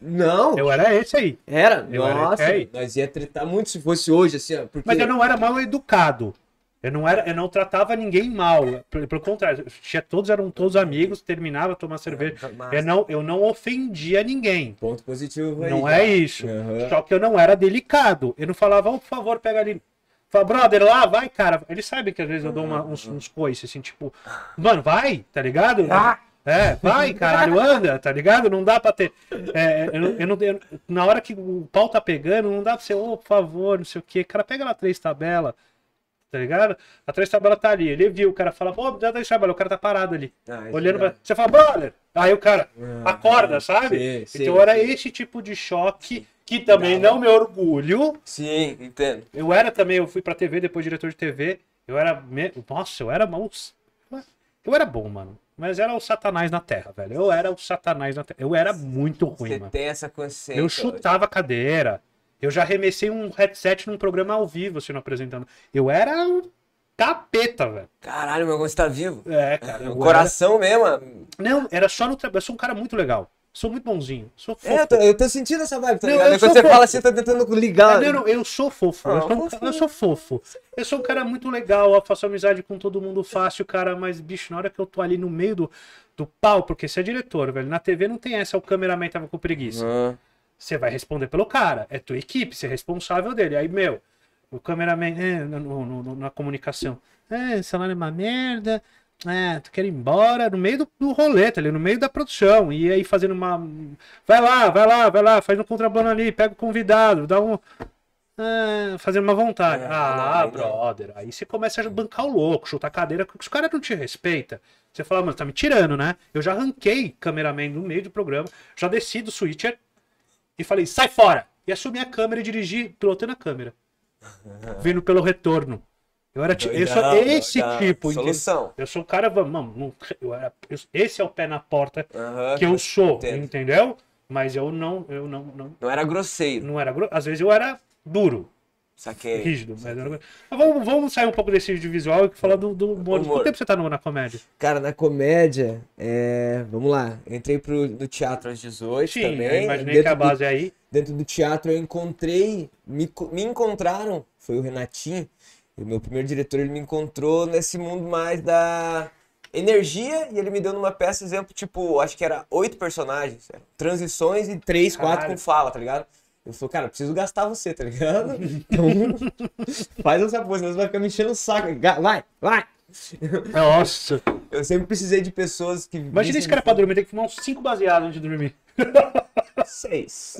Não. Eu era esse aí. Era? Eu Nossa, era aí. nós ia tretar muito se fosse hoje, assim, ó. Porque... Mas eu não era mal educado. Eu não, era, eu não tratava ninguém mal. Pelo, contrário, tinha, todos eram todos amigos, terminava tomar cerveja. É, eu, não, eu não ofendia ninguém. Ponto positivo aí. Não é isso. Uhum. Só que eu não era delicado. Eu não falava, oh, por favor, pega ali. Fala, brother, lá, vai, cara. Ele sabe que às vezes eu dou uma, uns, uns coices, assim, tipo, mano, vai, tá ligado? Ah. É, vai, caralho, anda, tá ligado? Não dá pra ter. É, eu, é, eu não, eu, na hora que o pau tá pegando, não dá pra ser, ô, oh, por favor, não sei o quê. Cara, pega lá três tabelas tá ligado? A três tabela tá ali. Ele viu, o cara fala, pô, dá três tabela, o cara tá parado ali. Ah, olhando é pra... Você fala, brother! Aí o cara ah, acorda, ah, sabe? Sim, então sim, era sim. esse tipo de choque que também não, não me orgulho. Sim, entendo. Eu era também, eu fui pra TV, depois diretor de TV. Eu era. Me... Nossa, eu era moço. Eu era bom, mano. Mas era o satanás na terra, velho. Eu era o satanás na terra. Eu era muito ruim, Você mano. Você tem essa consciência. Eu chutava a cadeira. Eu já arremessei um headset num programa ao vivo, assim, não apresentando. Eu era um capeta, velho. Caralho, meu, você tá vivo. É, é cara. O coração era... mesmo. Não, era só no trabalho. Eu sou um cara muito legal. Sou muito bonzinho. Sou fofo. É, eu tô, eu tô sentindo essa vibe, tá não, ligado? Quando você fofo. fala assim, tá tentando ligar. É, não, não, eu sou fofo. Ah, eu, sou um, eu, sou fofo. Eu sou um cara muito legal, eu faço amizade com todo mundo fácil, cara. Mas, bicho, na hora que eu tô ali no meio do, do pau, porque você é diretor, velho. Na TV não tem essa, o cameraman tava com preguiça. Ah. Você vai responder pelo cara. É tua equipe, você é responsável dele. Aí, meu, o cameraman é, no, no, na comunicação. É, salário é uma merda. É, tu quer ir embora no meio do, do rolê, tá ali, no meio da produção. E aí fazendo uma. Vai lá, vai lá, vai lá, faz um contrabando ali, pega o convidado, dá um. É, fazendo uma vontade. É, ah, não, é. brother. Aí você começa a bancar o louco, chutar a cadeira, porque os caras não te respeitam. Você fala, mano, tá me tirando, né? Eu já arranquei cameraman no meio do programa, já desci do switcher, e falei, sai fora! E assumi a câmera e dirigi pilotando a câmera. vindo Vendo pelo retorno. Eu era doidão, eu sou esse tipo. Solução. Eu sou um cara. Mano, eu era, eu, esse é o pé na porta uhum, que eu sou, entendo. entendeu? Mas eu não, eu não, não. Não era grosseiro. Não era Às vezes eu era duro. Saquei. Rígido. Mas, era... mas vamos, vamos sair um pouco desse visual e falar do, do humor. humor. Quanto tempo você tá no, na comédia? Cara, na comédia, é... vamos lá. Entrei pro, no teatro às 18 Sim, também. Eu imaginei dentro que a base do, é aí. Dentro do teatro eu encontrei, me, me encontraram, foi o Renatinho, o meu primeiro diretor, ele me encontrou nesse mundo mais da energia e ele me deu numa peça, exemplo, tipo, acho que era oito personagens, transições e três, quatro com fala, tá ligado? Eu falei, cara, preciso gastar você, tá ligado? Então, faz essa coisa, você vai ficar me enchendo o saco. Vai, vai! É, nossa! Eu sempre precisei de pessoas que. Imagina esse cara pra dormir, tem que fumar uns 5 baseados antes de dormir. Seis.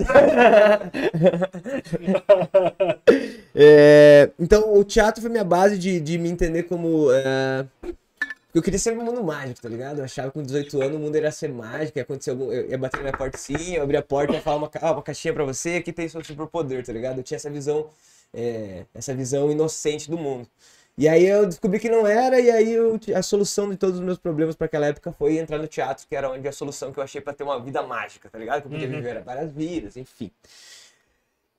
é, então, o teatro foi minha base de, de me entender como. É, porque eu queria ser um mundo mágico, tá ligado? Eu achava que com 18 anos o mundo ia ser mágico, ia acontecer algum. Eu ia bater na minha porta sim, eu abrir a porta e falar uma, ah, uma caixinha pra você, aqui tem seu superpoder, tá ligado? Eu tinha essa visão, é... essa visão inocente do mundo. E aí eu descobri que não era, e aí eu, a solução de todos os meus problemas para aquela época foi entrar no teatro, que era onde a solução que eu achei para ter uma vida mágica, tá ligado? Que eu podia uhum. viver várias vidas, enfim.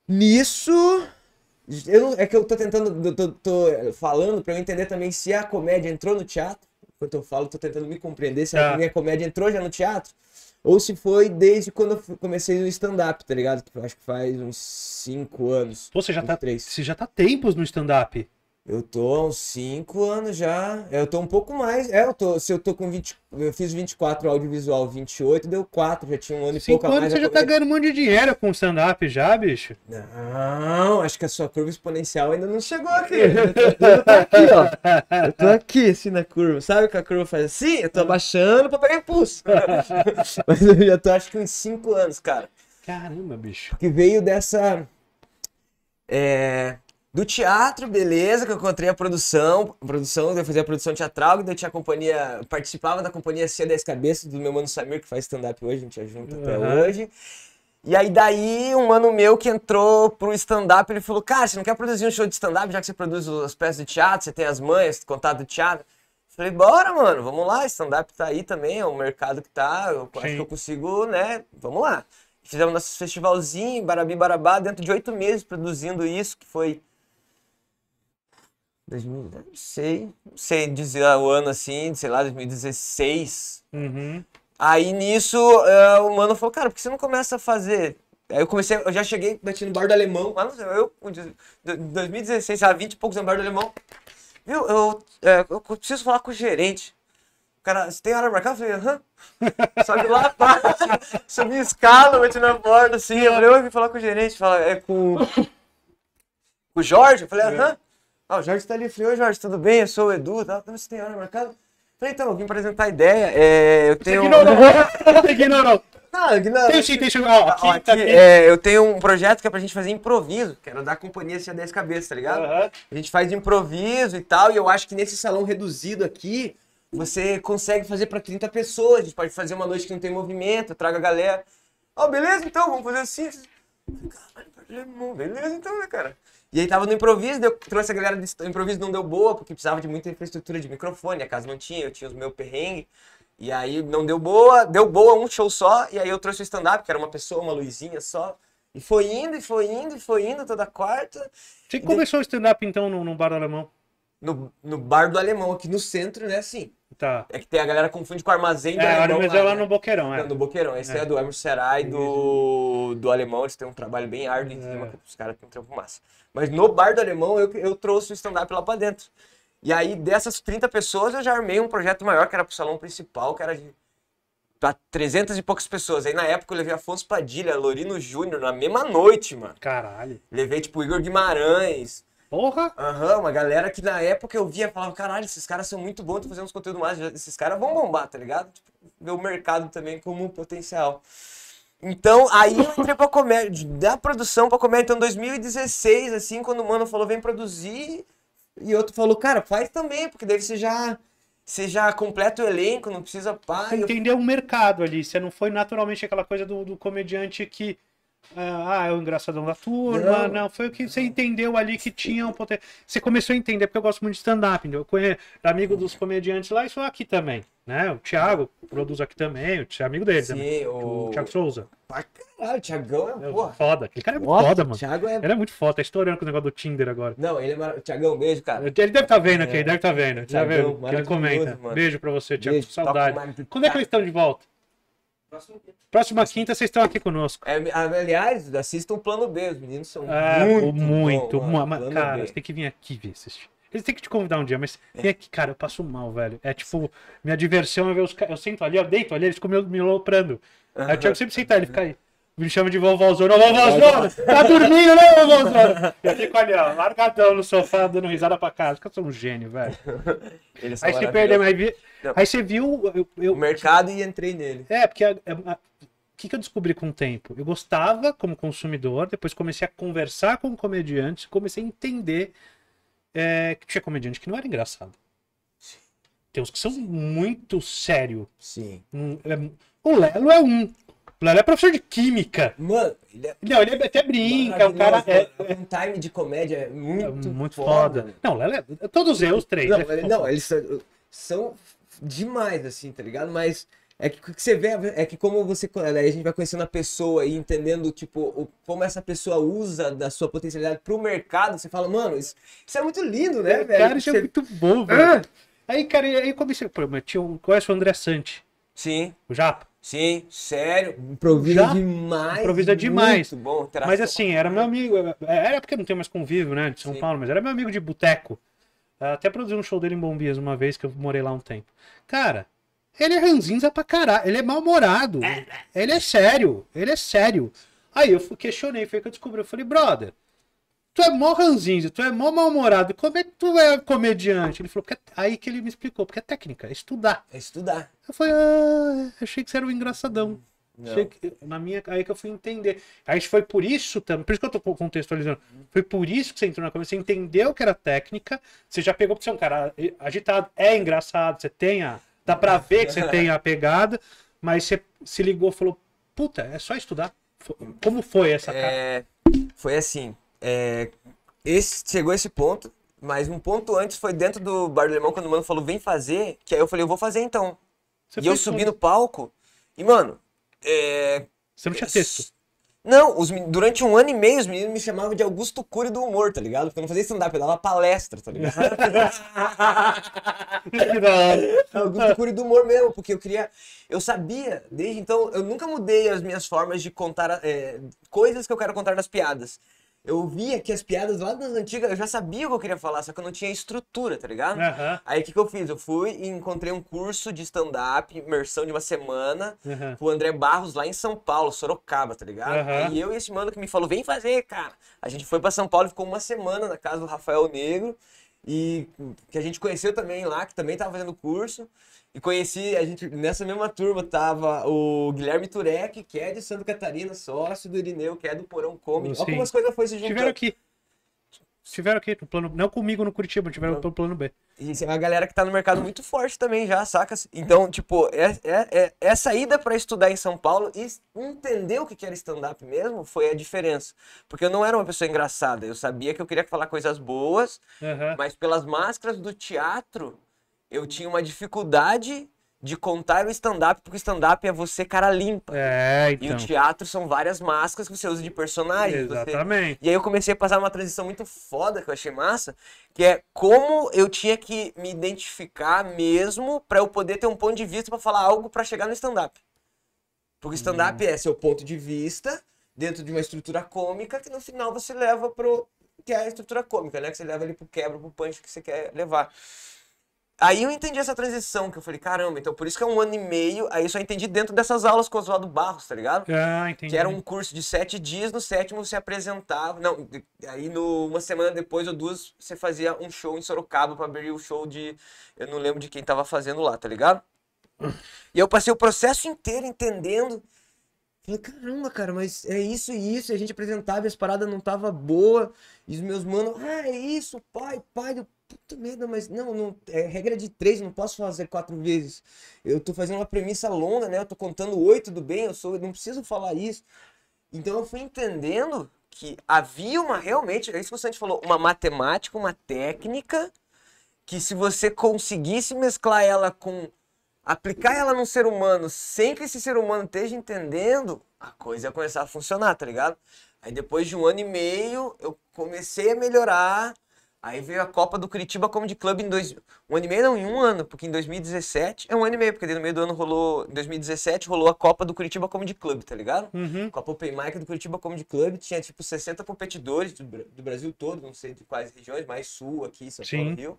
Nisso. Eu, é que eu tô tentando, tô, tô falando para eu entender também se a comédia entrou no teatro enquanto eu falo, tô tentando me compreender se é tá. a minha comédia entrou já no teatro ou se foi desde quando eu comecei no stand-up, tá ligado? Acho que faz uns 5 anos. Pô, você já, tá, três. você já tá tempos no stand-up. Eu tô há uns 5 anos já. É, eu tô um pouco mais. É, eu tô. Se eu tô com 20. Eu fiz 24 audiovisual, 28, deu 4, já tinha um ano e pouco anos a mais. Você já tá ganhando um monte de dinheiro com stand-up já, bicho? Não, acho que a sua curva exponencial ainda não chegou aqui. Eu tô aqui, ó. Eu tô aqui, assim, na curva. Sabe o que a curva faz assim? Eu tô ah. abaixando pra pegar impulso. Mas eu já tô, acho que uns 5 anos, cara. Caramba, bicho. Que veio dessa. É, do teatro, beleza, que eu encontrei a produção, a produção, eu fazia a produção teatral, então eu tinha a companhia, participava da companhia C 10 Cabeças do meu mano Samir, que faz stand-up hoje, a gente é junto uhum. até hoje. E aí daí um mano meu que entrou pro stand-up, ele falou, cara, você não quer produzir um show de stand-up, já que você produz as peças de teatro, você tem as manhas, contato do teatro? falei, bora, mano, vamos lá, stand-up tá aí também, é um mercado que tá, eu Sim. acho que eu consigo, né, vamos lá. Fizemos nosso festivalzinho, Barabi Barabá, dentro de oito meses produzindo isso, que foi 2000, não sei, não sei dizer o ano assim, sei lá, 2016. Uhum. Aí nisso uh, o mano falou, cara, por que você não começa a fazer? Aí eu comecei, eu já cheguei, batendo no bar do alemão, lá no, eu, 2016, há 20 e poucos anos bar do alemão. Viu, eu, eu, é, eu preciso falar com o gerente. O cara, você tem hora pra marcar? Eu falei, aham. Sobe lá, pá. Subi escala, bati na borda, assim. Eu falei, eu vim falar com o gerente, fala, é com. Com o Jorge? Eu falei, é. aham. Ah, o Jorge está livre. Oi, Jorge, tudo bem? Eu sou o Edu. Tá? Você tem hora marcada? Falei, então, eu vim apresentar a ideia. É, eu tenho. Você ignorou! Não, ignorou. Tem sim, tem aqui, tá aqui, tá aqui. É, eu tenho um projeto que é pra gente fazer improviso, que era é da companhia assim a 10 Cabeças, tá ligado? Uhum. A gente faz improviso e tal, e eu acho que nesse salão reduzido aqui, você consegue fazer pra 30 pessoas. A gente pode fazer uma noite que não tem movimento, traga a galera. Ó, oh, beleza então, vamos fazer assim. Caralho, é beleza então, né, cara? E aí tava no improviso, eu trouxe a galera do improviso, não deu boa, porque precisava de muita infraestrutura de microfone, a casa não tinha, eu tinha os meus perrengues. E aí não deu boa, deu boa um show só, e aí eu trouxe o stand-up, que era uma pessoa, uma luzinha só. E foi indo, e foi indo, e foi indo toda quarta. Você daí... começou o stand-up então no num bar alemão? no, no bar do alemão, aqui no centro, né? Assim. Tá. É que tem a galera confunde com o armazém do é, alemão. Mas lá, é lá né? no Boqueirão, é. Não, no Boqueirão. Esse é, é do Emerson Serai, do, do alemão. Eles têm um trabalho bem árduo. É. Os caras têm um trampo massa. Mas no bar do alemão, eu, eu trouxe o stand-up lá pra dentro. E aí, dessas 30 pessoas, eu já armei um projeto maior, que era pro salão principal, que era de pra 300 e poucas pessoas. Aí na época eu levei Afonso Padilha, Lorino Júnior, na mesma noite, mano. Caralho. Levei, tipo, Igor Guimarães, Porra! Aham, uhum, uma galera que na época eu via e falava, caralho, esses caras são muito bons, tô fazendo uns conteúdos mais, esses caras vão bombar, tá ligado? Tipo, ver o mercado também como um potencial. Então, aí eu entrei pra comédia, da produção pra comédia, então 2016, assim, quando o mano falou, vem produzir, e outro falou, cara, faz também, porque daí você já você já completa o elenco, não precisa pá. Você eu... entendeu o mercado ali, você não foi naturalmente aquela coisa do, do comediante que é, ah, é o engraçadão da turma. Não. não, foi o que você entendeu ali que tinha um potencial. Você começou a entender, porque eu gosto muito de stand-up. Eu conheço amigo dos comediantes lá e sou é aqui também. Né? O Thiago produz aqui também, o Thiago é amigo dele Sim, O... o Thiago Souza. Ah, o Thiagão é, é porra. foda. Aquele cara é muito foda, mano. Thiago é... Ele é muito foda, tá estourando com o negócio do Tinder agora. Não, ele é mar... Thiagão, beijo, cara. Ele deve estar tá vendo aqui, é. deve tá estar tá vendo. Thiagão, tá vendo? Que ele comenta. Mano. Beijo pra você, Thiago. Beijo, Saudade. Quando é que eles estão de volta? Próxima quinta vocês estão aqui conosco. É, aliás, assistam o Plano B. Os meninos são ah, muito. Muito. Bom, mano. cara, você tem que vir aqui ver esses eles têm que te convidar um dia, mas é. aqui, que, cara, eu passo mal, velho. É tipo, minha diversão é ver os caras. Eu sento ali, eu deito ali, eles ficam me, me Aí é o Thiago sempre senta, ele fica aí. Me chama de vovózona. Ô, vovózona! Tá dormindo, né, vovózona? Eu fico ali, ó, largadão no sofá, dando risada pra casa. Que eu sou um gênio, velho. aí se perder, mas não. Aí você viu. Eu, eu, o mercado e entrei nele. É, porque. É o que, que eu descobri com o tempo? Eu gostava como consumidor, depois comecei a conversar com comediantes, comecei a entender é, que tinha comediante que não era engraçado. Tem uns que são Sim. muito sério. Sim. É, o Lelo é um. O Lelo é professor de química. Mano, ele é... Não, ele até brinca, o cara é... é... Um time de comédia é muito, é muito foda. foda. Não, Lelo é... Todos eu, os três. Não, né? não eles são demais, assim, tá ligado? Mas é que que você vê é que como você. Aí né, a gente vai conhecendo a pessoa e entendendo, tipo, o, como essa pessoa usa da sua potencialidade pro mercado, você fala, mano, isso, isso é muito lindo, né, velho? Cara, isso é você... é muito bom, velho. Ah! Aí, cara, aí comecei. Pô, meu tio, conhece o André Sante? Sim. O Japa? Sim, sério. Improvisa demais. Improvisa demais. Muito bom. Mas assim, era meu amigo. É, é, era porque não tem mais convívio, né? De São Sim. Paulo, mas era meu amigo de boteco. Ah, até produzi um show dele em Bombias uma vez, que eu morei lá um tempo. Cara, ele é ranzinza pra caralho. Ele é mal-humorado. É, é. Ele é sério. Ele é sério. Aí eu questionei, foi que eu descobri. Eu falei, brother, tu é mó ranzinza, tu é mó mal-humorado. Como é que tu é comediante? Ele falou, é aí que ele me explicou, porque é técnica, é estudar. É estudar. Eu falei, ah, achei que você era um engraçadão. Hum. É. na minha, aí que eu fui entender. Aí foi por isso também, por isso que eu tô contextualizando. Hum. Foi por isso que você entrou na câmera, você entendeu que era técnica, você já pegou, porque você é um cara é, agitado, é engraçado, você tem a. Dá pra ver que você tem a pegada, mas você se ligou falou: puta, é só estudar. Como foi essa é, cara? É, foi assim. É, esse, chegou esse ponto, mas um ponto antes foi dentro do Bar do Limão, quando o mano falou, vem fazer, que aí eu falei, eu vou fazer então. Você e eu subi tudo. no palco, e mano, é... Você não tinha texto. Não, os, durante um ano e meio os meninos me chamavam de Augusto Cury do humor, tá ligado? Porque eu não fazia stand-up, eu dava palestra, tá ligado? Augusto Cury do humor mesmo, porque eu queria. Eu sabia, desde então, eu nunca mudei as minhas formas de contar é, coisas que eu quero contar nas piadas eu via que as piadas lá das antigas, eu já sabia o que eu queria falar, só que eu não tinha estrutura, tá ligado? Uhum. Aí o que, que eu fiz? Eu fui e encontrei um curso de stand-up, imersão de uma semana, uhum. com o André Barros lá em São Paulo, Sorocaba, tá ligado? Uhum. Aí eu e esse mano que me falou, vem fazer, cara. A gente foi para São Paulo, ficou uma semana na casa do Rafael Negro e que a gente conheceu também lá, que também estava fazendo curso. E conheci, a gente, nessa mesma turma tava o Guilherme Turek, que é de Santa Catarina, sócio do Irineu, que é do Porão Comedy. Olha como as coisas foram se juntando. Tiveram que tiveram aqui no plano. Não comigo no Curitiba, tiveram no plano B. Isso, é uma galera que tá no mercado muito forte também já, saca? Então, tipo, é, é, é, essa é ida para estudar em São Paulo e entender o que era stand-up mesmo foi a diferença. Porque eu não era uma pessoa engraçada, eu sabia que eu queria falar coisas boas, uhum. mas pelas máscaras do teatro, eu tinha uma dificuldade de contar o stand-up, porque o stand-up é você cara limpa. É, então. E o então. teatro são várias máscaras que você usa de personagem. Exatamente. Você... E aí eu comecei a passar uma transição muito foda que eu achei massa, que é como eu tinha que me identificar mesmo para eu poder ter um ponto de vista para falar algo para chegar no stand-up. Porque stand-up hum. é seu ponto de vista dentro de uma estrutura cômica que no final você leva pro que é a estrutura cômica, né? Que você leva ali pro quebra, pro punch que você quer levar. Aí eu entendi essa transição, que eu falei, caramba, então por isso que é um ano e meio, aí eu só entendi dentro dessas aulas com o Oswaldo Barros, tá ligado? Ah, entendi. Que era um curso de sete dias, no sétimo você apresentava, não, aí no, uma semana depois ou duas você fazia um show em Sorocaba para abrir o show de, eu não lembro de quem tava fazendo lá, tá ligado? E eu passei o processo inteiro entendendo, Falei, caramba, cara, mas é isso e isso. E a gente apresentava e as paradas não tava boa. E os meus manos, ah, é isso, pai, pai do puta merda, mas não, não é regra de três, não posso fazer quatro vezes. Eu tô fazendo uma premissa longa, né? Eu tô contando oito do bem, eu sou, eu não preciso falar isso. Então eu fui entendendo que havia uma realmente, é isso que o Santos falou, uma matemática, uma técnica que se você conseguisse mesclar ela com aplicar ela num ser humano sem que esse ser humano esteja entendendo, a coisa ia começar a funcionar, tá ligado? Aí depois de um ano e meio, eu comecei a melhorar Aí veio a Copa do Curitiba Comedy Club em dois. Um ano e meio, não, em um ano, porque em 2017. É um ano e meio, porque no meio do ano rolou. Em 2017 rolou a Copa do Curitiba Comedy Club, tá ligado? Uhum. Copa Open Mic do Curitiba Comedy Club. Tinha tipo 60 competidores do, do, Brasil todo, não sei de quais regiões, mais sul aqui, São Sim. Paulo, Rio.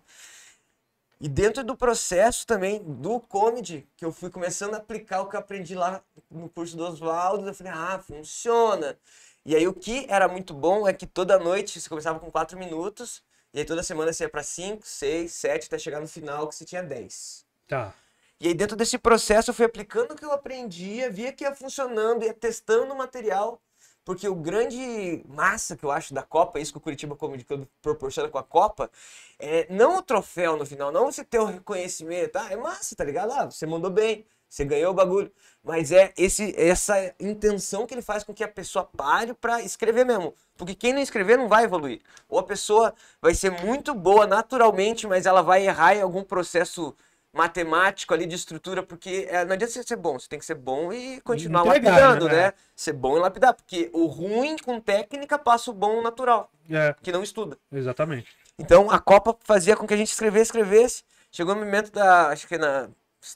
E dentro do processo também do comedy, que eu fui começando a aplicar o que eu aprendi lá no curso do Oswaldo, eu falei, ah, funciona. E aí o que era muito bom é que toda noite você começava com quatro minutos e aí toda semana você ia para 5, 6, 7, até chegar no final que você tinha 10. Tá. E aí dentro desse processo eu fui aplicando o que eu aprendia, via que ia funcionando, ia testando o material. Porque o grande massa que eu acho da Copa, isso que o Curitiba Comedy Club proporciona com a Copa, é não o troféu no final, não você ter o reconhecimento, ah, é massa, tá ligado? Ah, você mandou bem. Você ganhou o bagulho. Mas é esse, essa intenção que ele faz com que a pessoa pare para escrever mesmo. Porque quem não escrever não vai evoluir. Ou a pessoa vai ser muito boa naturalmente, mas ela vai errar em algum processo matemático ali de estrutura, porque é, não adianta você ser bom, você tem que ser bom e continuar Entregar, lapidando, né? né? Ser bom e lapidar, porque o ruim com técnica passa o bom natural, é. que não estuda. Exatamente. Então a Copa fazia com que a gente escrevesse, escrevesse. Chegou o momento da, acho que na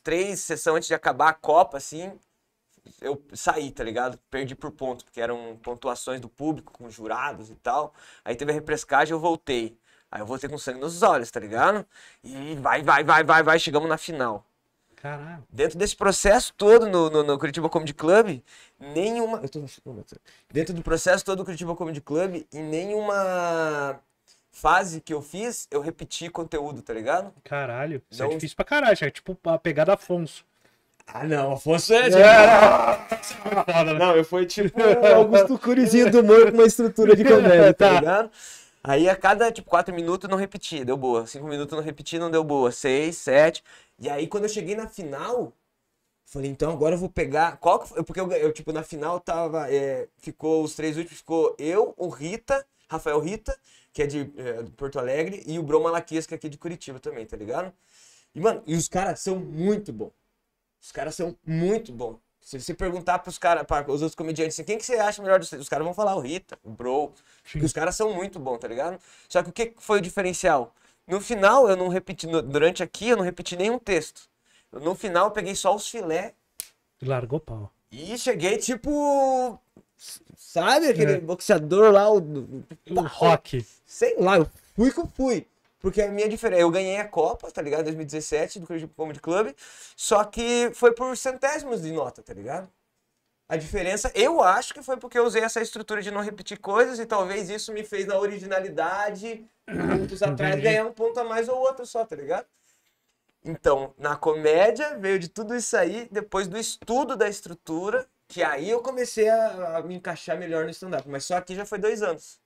três sessões antes de acabar a Copa, assim, eu saí, tá ligado? Perdi por ponto, porque eram pontuações do público com jurados e tal. Aí teve a repescagem, eu voltei. Aí eu voltei com sangue nos olhos, tá ligado? E vai, vai, vai, vai, vai, chegamos na final. Caralho. Dentro desse processo todo no, no, no Curitiba Comedy Club, nenhuma. Tô... Dentro do processo todo do Curitiba Comedy Club, e nenhuma fase que eu fiz, eu repeti conteúdo, tá ligado? Caralho, isso é então... é difícil pra caralho, é tipo a pegada Afonso. Ah, não, Afonso é. Não, né? não eu fui tipo Augusto Curizinho do morro com uma estrutura de é, comédia, tá, tá ligado? Aí a cada, tipo, quatro minutos não repeti, deu boa. Cinco minutos não repeti, não deu boa. Seis, sete. E aí quando eu cheguei na final, falei, então agora eu vou pegar. Qual que foi? Porque eu, eu tipo, na final tava. É, ficou os três últimos, ficou eu, o Rita Rafael Rita, que é de, é, de Porto Alegre, e o Bro Malaquias, que é aqui de Curitiba também, tá ligado? E, mano, e os caras são muito bons. Os caras são muito bons. Se você perguntar pros caras, para os outros comediantes, assim, quem que você acha melhor dos Os caras vão falar o Rita, o Bro. Os caras são muito bons, tá ligado? Só que o que foi o diferencial? No final, eu não repeti, durante aqui, eu não repeti nenhum texto. No final, eu peguei só os filé. Largou pau. E cheguei, tipo, Sabe é. aquele é. boxeador lá, o, o, rock? Sei lá, eu fui que eu fui. Porque a minha diferença. Eu ganhei a Copa, tá ligado? 2017 do Curitiba Comedy Club. Só que foi por centésimos de nota, tá ligado? A diferença, eu acho que foi porque eu usei essa estrutura de não repetir coisas e talvez isso me fez na originalidade, pontos atrás, ganhar um ponto a mais ou outro só, tá ligado? Então, na comédia veio de tudo isso aí, depois do estudo da estrutura, que aí eu comecei a, a me encaixar melhor no stand-up. Mas só aqui já foi dois anos.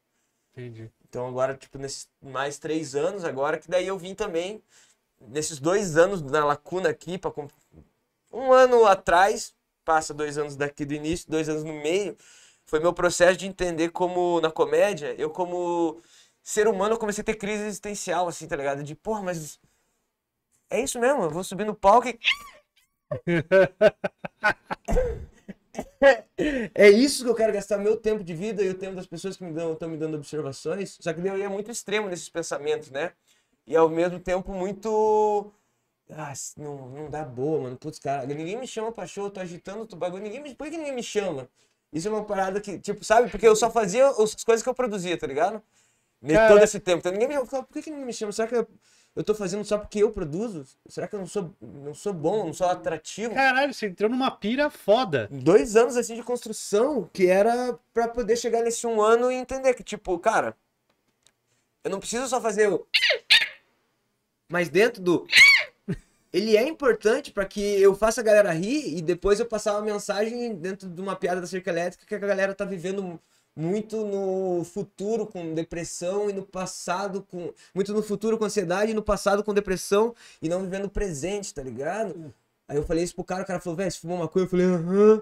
Entendi. Então agora, tipo, nesses mais três anos agora, que daí eu vim também, nesses dois anos na lacuna aqui, pra, um ano atrás, passa dois anos daqui do início, dois anos no meio, foi meu processo de entender como, na comédia, eu como ser humano, eu comecei a ter crise existencial, assim, tá ligado? De, porra, mas é isso mesmo, eu vou subir no palco e... é isso que eu quero gastar meu tempo de vida e o tempo das pessoas que estão me, me dando observações. Só que eu ia muito extremo nesses pensamentos, né? E ao mesmo tempo muito. Ah, não, não dá boa, mano. Putz, cara, ninguém me chama pra show, eu tô agitando o bagulho. Ninguém me... Por que ninguém me chama? Isso é uma parada que, tipo, sabe? Porque eu só fazia as coisas que eu produzia, tá ligado? Né, cara... Todo esse tempo. Então, ninguém me... Por que, que ninguém me chama? Será que eu eu tô fazendo só porque eu produzo? Será que eu não sou, não sou bom, não sou atrativo? Caralho, você entrou numa pira foda. Dois anos assim de construção que era para poder chegar nesse um ano e entender que, tipo, cara, eu não preciso só fazer o. Mas dentro do. Ele é importante para que eu faça a galera rir e depois eu passar uma mensagem dentro de uma piada da cerca elétrica que a galera tá vivendo muito no futuro com depressão e no passado com. Muito no futuro com ansiedade e no passado com depressão e não vivendo o presente, tá ligado? Hum. Aí eu falei isso pro cara, o cara falou, velho, você fumou coisa Eu falei, aham.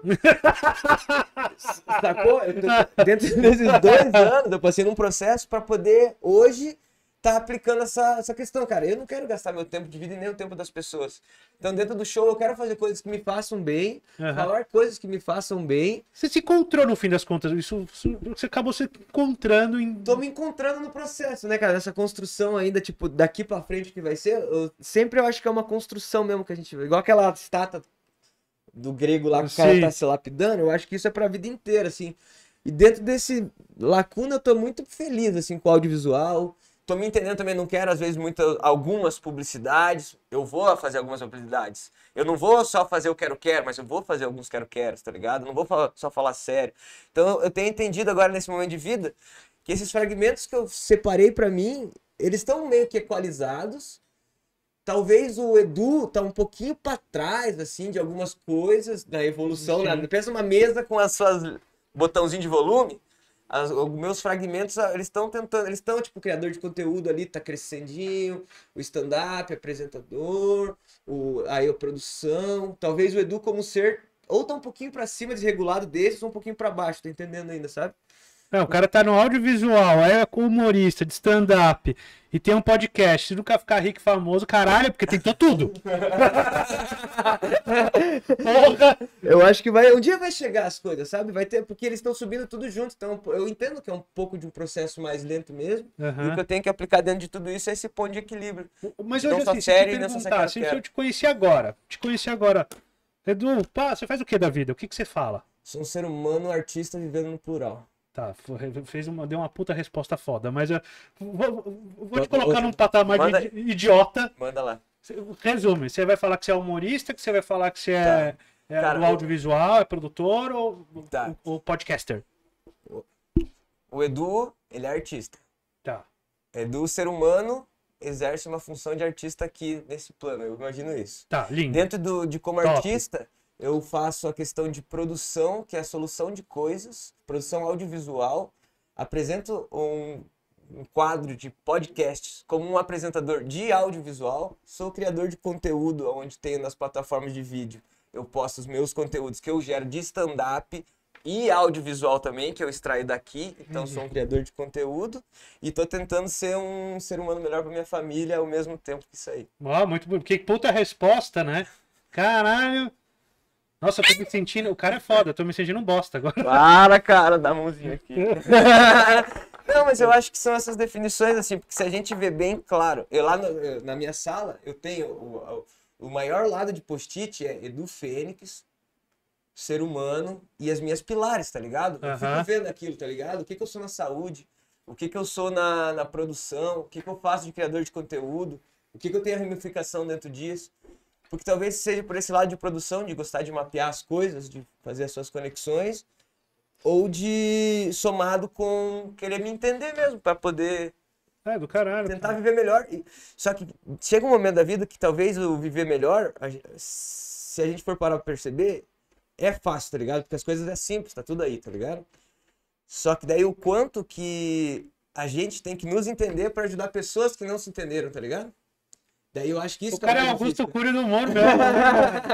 Sacou? Eu, dentro desses dois anos, eu passei num processo para poder hoje tá aplicando essa, essa questão, cara. Eu não quero gastar meu tempo de vida e nem o tempo das pessoas. Então, dentro do show, eu quero fazer coisas que me façam bem, uhum. falar coisas que me façam bem. Você se encontrou no fim das contas, isso, isso você acabou se encontrando em. Tô me encontrando no processo, né, cara? Essa construção ainda, tipo, daqui pra frente que vai ser, eu, sempre eu acho que é uma construção mesmo que a gente vê. Igual aquela estátua do grego lá que o cara tá se lapidando, eu acho que isso é pra vida inteira, assim. E dentro desse lacuna, eu tô muito feliz, assim, com o audiovisual Tô me entendendo também, não quero às vezes muitas algumas publicidades. Eu vou fazer algumas publicidades. Eu não vou só fazer o quero quero, mas eu vou fazer alguns quero quero, tá ligado? Não vou só falar sério. Então eu tenho entendido agora nesse momento de vida que esses fragmentos que eu separei para mim, eles estão meio que equalizados. Talvez o Edu tá um pouquinho para trás assim de algumas coisas da evolução, né? Pensa uma mesa com as suas botãozinho de volume as, os meus fragmentos, ah, eles estão tentando, eles estão, tipo, criador de conteúdo ali, tá crescendinho, o stand-up, apresentador, o, aí a produção, talvez o Edu como ser, ou tá um pouquinho para cima desregulado desses, ou um pouquinho para baixo, tá entendendo ainda, sabe? Não, é, o cara tá no audiovisual, é humorista, de stand-up, e tem um podcast. Se nunca ficar rico e famoso, caralho, porque tentou tudo. Porra! Eu acho que vai, um dia vai chegar as coisas, sabe? Vai ter, porque eles estão subindo tudo junto. Então, eu entendo que é um pouco de um processo mais lento mesmo. Uhum. E o que eu tenho que aplicar dentro de tudo isso é esse ponto de equilíbrio. Mas hoje, assim, série, se, te perguntar, se eu é. te conheci agora, te conheci agora, Edu, pá, você faz o que da vida? O que, que você fala? Sou um ser humano, artista vivendo no plural. Tá, fez uma, deu uma puta resposta foda, mas eu vou, vou te colocar num patamar Manda de idiota. Manda lá. Resume, você vai falar que você é humorista, que você vai falar que você é, tá. é Cara, do audiovisual, é produtor ou, tá. ou, ou podcaster? O Edu, ele é artista. Tá. Edu, ser humano, exerce uma função de artista aqui nesse plano, eu imagino isso. Tá, lindo. Dentro do, de como Top. artista, eu faço a questão de produção, que é a solução de coisas, produção audiovisual. Apresento um, um, quadro de podcasts como um apresentador de audiovisual. Sou criador de conteúdo, onde tenho nas plataformas de vídeo. Eu posto os meus conteúdos que eu gero de stand-up e audiovisual também, que eu extraio daqui. Então, sou um criador de conteúdo e estou tentando ser um ser humano melhor para minha família ao mesmo tempo que isso aí. Oh, muito bom. Que puta resposta, né? Caralho! Nossa, eu tô me sentindo. O cara é foda, eu tô me sentindo um bosta agora. Para, cara, dá a mãozinha aqui. Não, mas eu acho que são essas definições, assim, porque se a gente vê bem claro. Eu lá no, na minha sala, eu tenho. O, o, o maior lado de post-it é Edu Fênix, ser humano e as minhas pilares, tá ligado? Eu uh -huh. fico vendo aquilo, tá ligado? O que, que eu sou na saúde, o que, que eu sou na, na produção, o que, que eu faço de criador de conteúdo, o que, que eu tenho a ramificação dentro disso. Porque talvez seja por esse lado de produção, de gostar de mapear as coisas, de fazer as suas conexões, ou de somado com querer me entender mesmo, para poder é, do caralho. Tentar cara. viver melhor. Só que chega um momento da vida que talvez o viver melhor, se a gente for parar pra perceber, é fácil, tá ligado? Porque as coisas é simples, tá tudo aí, tá ligado? Só que daí o quanto que a gente tem que nos entender para ajudar pessoas que não se entenderam, tá ligado? Daí eu acho que isso. O cara é Augusto Curio do Moro mesmo. Né?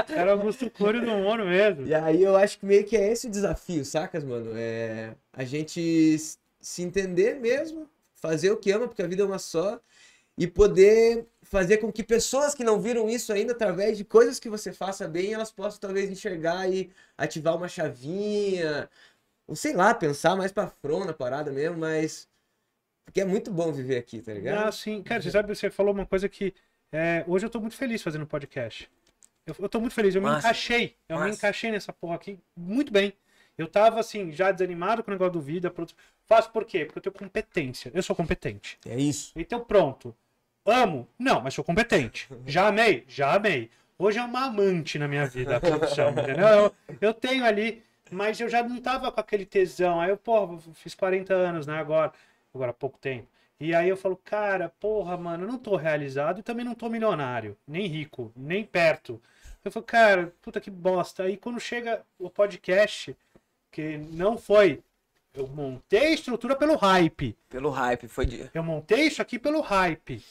o cara é Augusto Curio do Moro mesmo. E aí eu acho que meio que é esse o desafio, sacas, mano? É a gente se entender mesmo, fazer o que ama, porque a vida é uma só, e poder fazer com que pessoas que não viram isso ainda, através de coisas que você faça bem, elas possam talvez enxergar e ativar uma chavinha, ou sei lá, pensar mais pra frona na parada mesmo, mas. Porque é muito bom viver aqui, tá ligado? Ah, sim. Cara, você sabe, você falou uma coisa que é, hoje eu tô muito feliz fazendo podcast. Eu, eu tô muito feliz, eu Massa. me encaixei. Eu Massa. me encaixei nessa porra aqui muito bem. Eu tava, assim, já desanimado com o negócio do vida Faço por quê? Porque eu tenho competência. Eu sou competente. É isso. Então, pronto. Amo? Não, mas sou competente. Já amei? Já amei. Hoje é uma amante na minha vida a produção, entendeu? Eu, eu, tenho ali, mas eu já não tava com aquele tesão. Aí eu, pô, fiz 40 anos, né, agora. Agora há pouco tempo. E aí eu falo, cara, porra, mano, eu não tô realizado e também não tô milionário, nem rico, nem perto. Eu falo, cara, puta que bosta. Aí quando chega o podcast, que não foi. Eu montei a estrutura pelo hype. Pelo hype, foi de. Eu montei isso aqui pelo hype.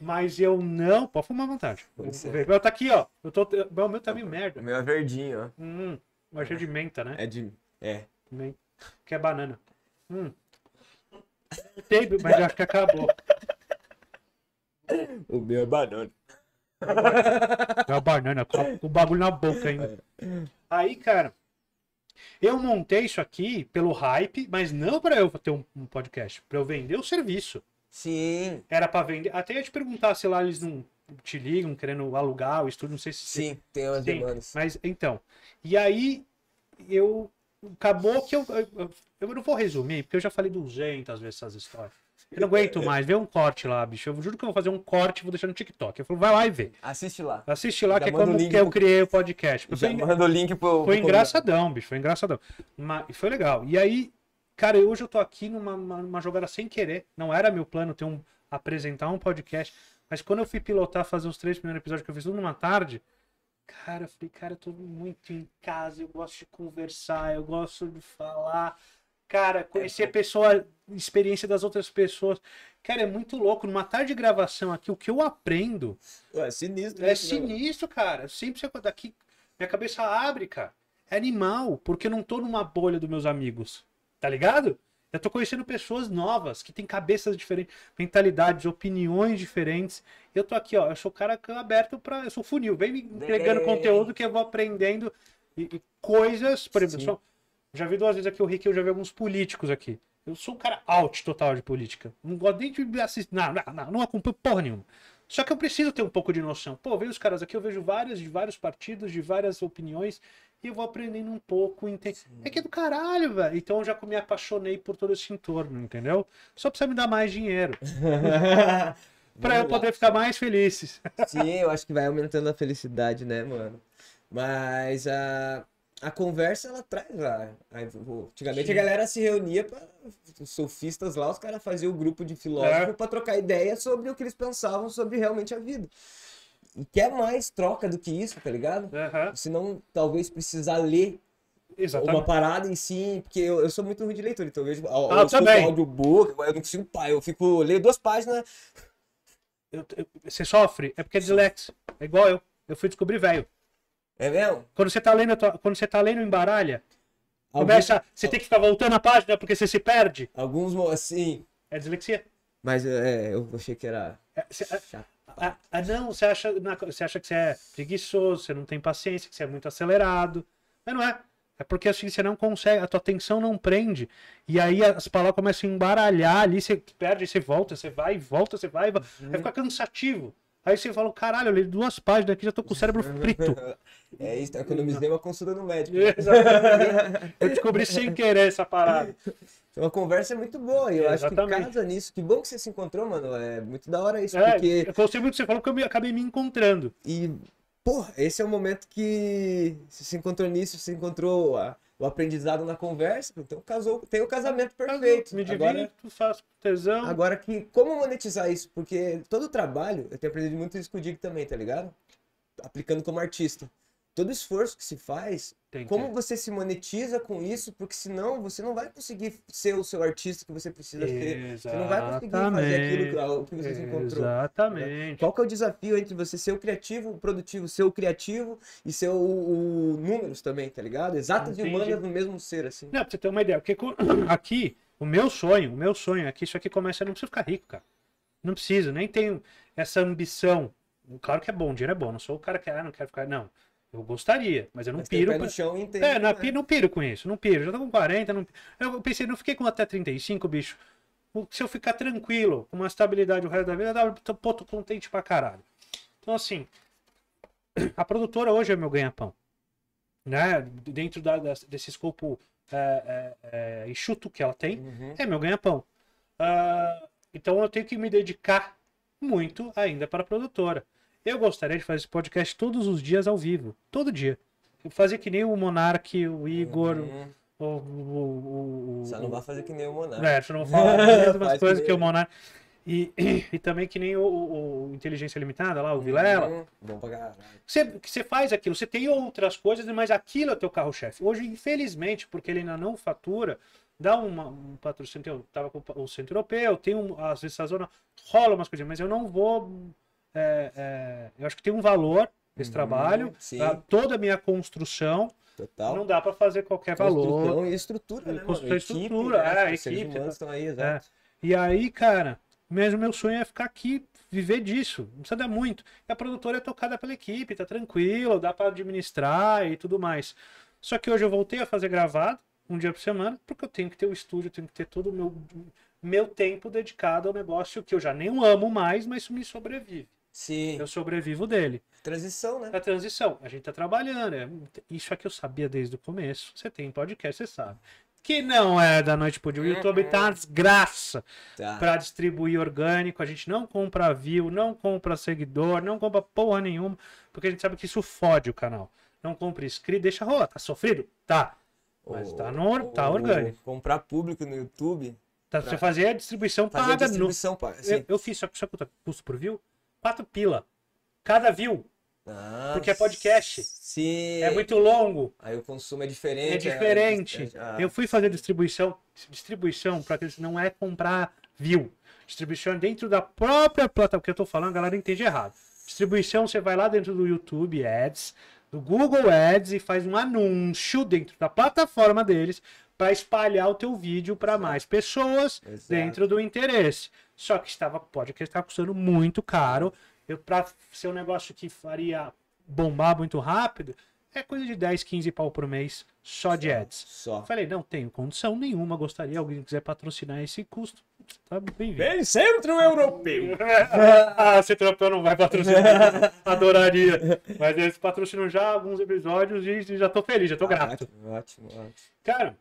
Mas eu não. Pode fumar à vontade. O meu tá aqui, ó. Eu tô... O meu tá meio merda. O meu é verdinho, ó. Hum, mas é de menta, né? É de. É. Que é banana. Hum. Teve, mas acho que acabou. O meu é banana. É a banana, com o bagulho na boca ainda. Aí, cara, eu montei isso aqui pelo hype, mas não para eu ter um, um podcast, para eu vender o serviço. Sim. Era para vender. Até ia te perguntar se lá eles não te ligam querendo alugar o estúdio, não sei se. Sim, tem, tem umas demandas. Mas então. E aí eu acabou que eu, eu, eu, não vou resumir, porque eu já falei 200 vezes essas histórias. Eu não aguento mais. Vê um corte lá, bicho. Eu juro que eu vou fazer um corte e vou deixar no TikTok. Eu falo, vai lá e vê. Assiste lá. Assiste lá, já que é como que eu criei o podcast. Porque já foi, manda o link pro. Foi engraçadão, bicho. Foi engraçadão. Mas foi legal. E aí, cara, hoje eu tô aqui numa numa jogada sem querer. Não era meu plano ter um. apresentar um podcast. Mas quando eu fui pilotar, fazer os três primeiros episódios que eu fiz tudo numa tarde, Cara, eu falei, cara, eu tô muito em casa, eu gosto de conversar, eu gosto de falar. Cara, é conhecer a pessoa, experiência das outras pessoas. Cara, é muito louco. Numa tarde de gravação aqui, o que eu aprendo. Ué, é sinistro. É né, sinistro, né? cara. Eu sempre sei daqui. Minha cabeça abre, cara. É animal, porque eu não tô numa bolha dos meus amigos. Tá ligado? Eu tô conhecendo pessoas novas, que têm cabeças diferentes, mentalidades, opiniões diferentes. Eu tô aqui, ó, eu sou cara que aberto para, eu sou funil, vem me entregando conteúdo que eu vou aprendendo e, e coisas, por exemplo, só, já vi duas vezes aqui o Rick, eu já vi alguns políticos aqui. Eu sou um cara out total de política. Não gosto nem de assistir, não, não, não, não acompanho porra nenhuma. Só que eu preciso ter um pouco de noção. Pô, vejo os caras aqui, eu vejo vários de vários partidos, de várias opiniões e eu vou aprendendo um pouco. Entende? É que é do caralho, velho. Então eu já me apaixonei por todo esse entorno, entendeu? Só precisa me dar mais dinheiro. pra eu poder ficar mais feliz. Sim, eu acho que vai aumentando a felicidade, né, mano? Mas a. Uh a conversa ela traz lá. Antigamente Sim. a galera se reunia para os sofistas lá, os caras faziam o grupo de filósofos é. para trocar ideia sobre o que eles pensavam sobre realmente a vida e quer mais troca do que isso, tá ligado? Uhum. Se não, talvez precisar ler Exatamente. uma parada em si, porque eu, eu sou muito ruim de leitor, então eu vejo eu, ah, eu também. audiobook, eu não consigo, pai, eu fico, leio duas páginas... Eu, eu, você sofre, é porque é dislexo, é igual eu, eu fui descobrir velho. É mesmo? Quando você tá lendo, quando você tá lendo embaralha, começa, você tem que ficar voltando a página porque você se perde. Alguns, assim... É dislexia. Mas é, eu achei que era... É, cê, é, chato. Ah, ah, não, você acha, você acha que você é preguiçoso, você não tem paciência, que você é muito acelerado. Mas não é. É porque assim, você não consegue, a tua atenção não prende. E aí as palavras começam a embaralhar ali, você perde, você volta, você vai, volta, você vai, vai é uhum. ficar cansativo. Aí você fala, caralho, eu li duas páginas aqui, já tô com o cérebro frito. É isso, é economizei uma consulta no médico. Exatamente. Eu descobri sem querer essa parada. Uma conversa muito boa, eu é, acho exatamente. que casa nisso. Que bom que você se encontrou, mano. É muito da hora isso, é, porque... Eu gostei muito que você falou que eu acabei me encontrando. E, pô, esse é o momento que você se encontrou nisso, você encontrou... A o aprendizado na conversa. Então casou, tem o casamento perfeito. Me divide, agora, faz tesão. Agora que como monetizar isso? Porque todo trabalho, eu tenho aprendido muito isso com o Dig também, tá ligado? Aplicando como artista. Todo esforço que se faz tem Como você se monetiza com isso, porque senão você não vai conseguir ser o seu artista que você precisa ser. Você não vai conseguir fazer aquilo que você encontrou. Né? Exatamente. Qual que é o desafio entre você ser o criativo, o produtivo, ser o criativo e ser o, o números também, tá ligado? Exatas e humanas no mesmo ser, assim. Não, pra você ter uma ideia, porque aqui, o meu sonho, o meu sonho é que isso aqui começa, não precisa ficar rico, cara. Não precisa nem tenho essa ambição. Claro que é bom, dinheiro é bom, não sou o cara que, ah, não quer ficar, não. Eu gostaria, mas eu não mas piro. Pé com... no chão é, não, é. não piro com isso, não piro. Já tô com 40, não... Eu pensei, não fiquei com até 35, bicho. Se eu ficar tranquilo, com uma estabilidade o resto da vida, eu pô, tô contente pra caralho. Então, assim, a produtora hoje é meu ganha-pão. Né? Dentro da, da, desse escopo é, é, é, enxuto que ela tem, uhum. é meu ganha-pão. Uh, então eu tenho que me dedicar muito ainda para a produtora. Eu gostaria de fazer esse podcast todos os dias ao vivo. Todo dia. Fazer que nem o Monark, o Igor. Uhum. O, o, o, Só não vai fazer que nem o Monark. É, você não fala as mesmas coisas que, que o Monark. E, e, e, também que nem o, o, Inteligência Limitada lá, o Vilela. Uhum. bom pra Você, você faz aquilo, você tem outras coisas, mas aquilo é o teu carro-chefe. Hoje, infelizmente, porque ele ainda não fatura, dá uma, um patrocínio, eu tava com o Centro Europeu, tem um, às vezes zona rola umas coisas, mas eu não vou é, é, eu acho que tem um valor esse uhum, trabalho, tá? toda a minha construção. Total. Não dá para fazer qualquer valor. Construção e estrutura, né? Construção e estrutura, né? é, equipe. equipe tá? Né? estão aí, é. exato. É. E aí, cara, mesmo meu sonho é ficar aqui, viver disso. Não precisa dar muito. E a produtora é tocada pela equipe, tá tranquilo, dá para administrar e tudo mais. Só que hoje eu voltei a fazer gravado, um dia por semana, porque eu tenho que ter o estúdio, tenho que ter todo o meu, meu tempo dedicado ao negócio que eu já nem amo mais, mas isso me sobrevive. Sim. Eu sobrevivo dele. Transição, né? É a transição. A gente tá trabalhando. É... Isso aqui eu sabia desde o começo. Você tem podcast, você sabe. Que não é da noite pro dia. O uhum. YouTube tá desgraça tá. pra distribuir orgânico. A gente não compra view, não compra seguidor, não compra porra nenhuma. Porque a gente sabe que isso fode o canal. Não compra inscrito, deixa rolar. Tá sofrido? Tá. Mas tá, no, tá orgânico. Comprar público no YouTube. Tá, pra... Você fazer a distribuição paga. A distribuição no... paga. Eu, eu fiz, só que é custa por view? quatro pila. Cada view. Ah, porque é podcast. Sim. É muito longo. Aí o consumo é diferente. É, é diferente. É... é, é ah. Eu fui fazer distribuição, distribuição para aqueles eles não é comprar view. Distribuição é dentro da própria plataforma. que eu estou falando, a galera entende errado. Distribuição, você vai lá dentro do YouTube Ads, do Google Ads e faz um anúncio dentro da plataforma deles para espalhar o teu vídeo para mais pessoas Exato. dentro do interesse. Só que estava, pode que estava custando muito caro. Eu, pra ser um negócio que faria bombar muito rápido, é coisa de 10, 15 pau por mês só, de ads. Só. Falei, não tenho condição nenhuma, gostaria, alguém quiser patrocinar esse custo, tá bem-vindo. Bem, centro europeu. ah, centro europeu não vai patrocinar, adoraria. Mas eles patrocinam já alguns episódios e já tô feliz, já tô ah, grato. Ótimo, ótimo. Cara,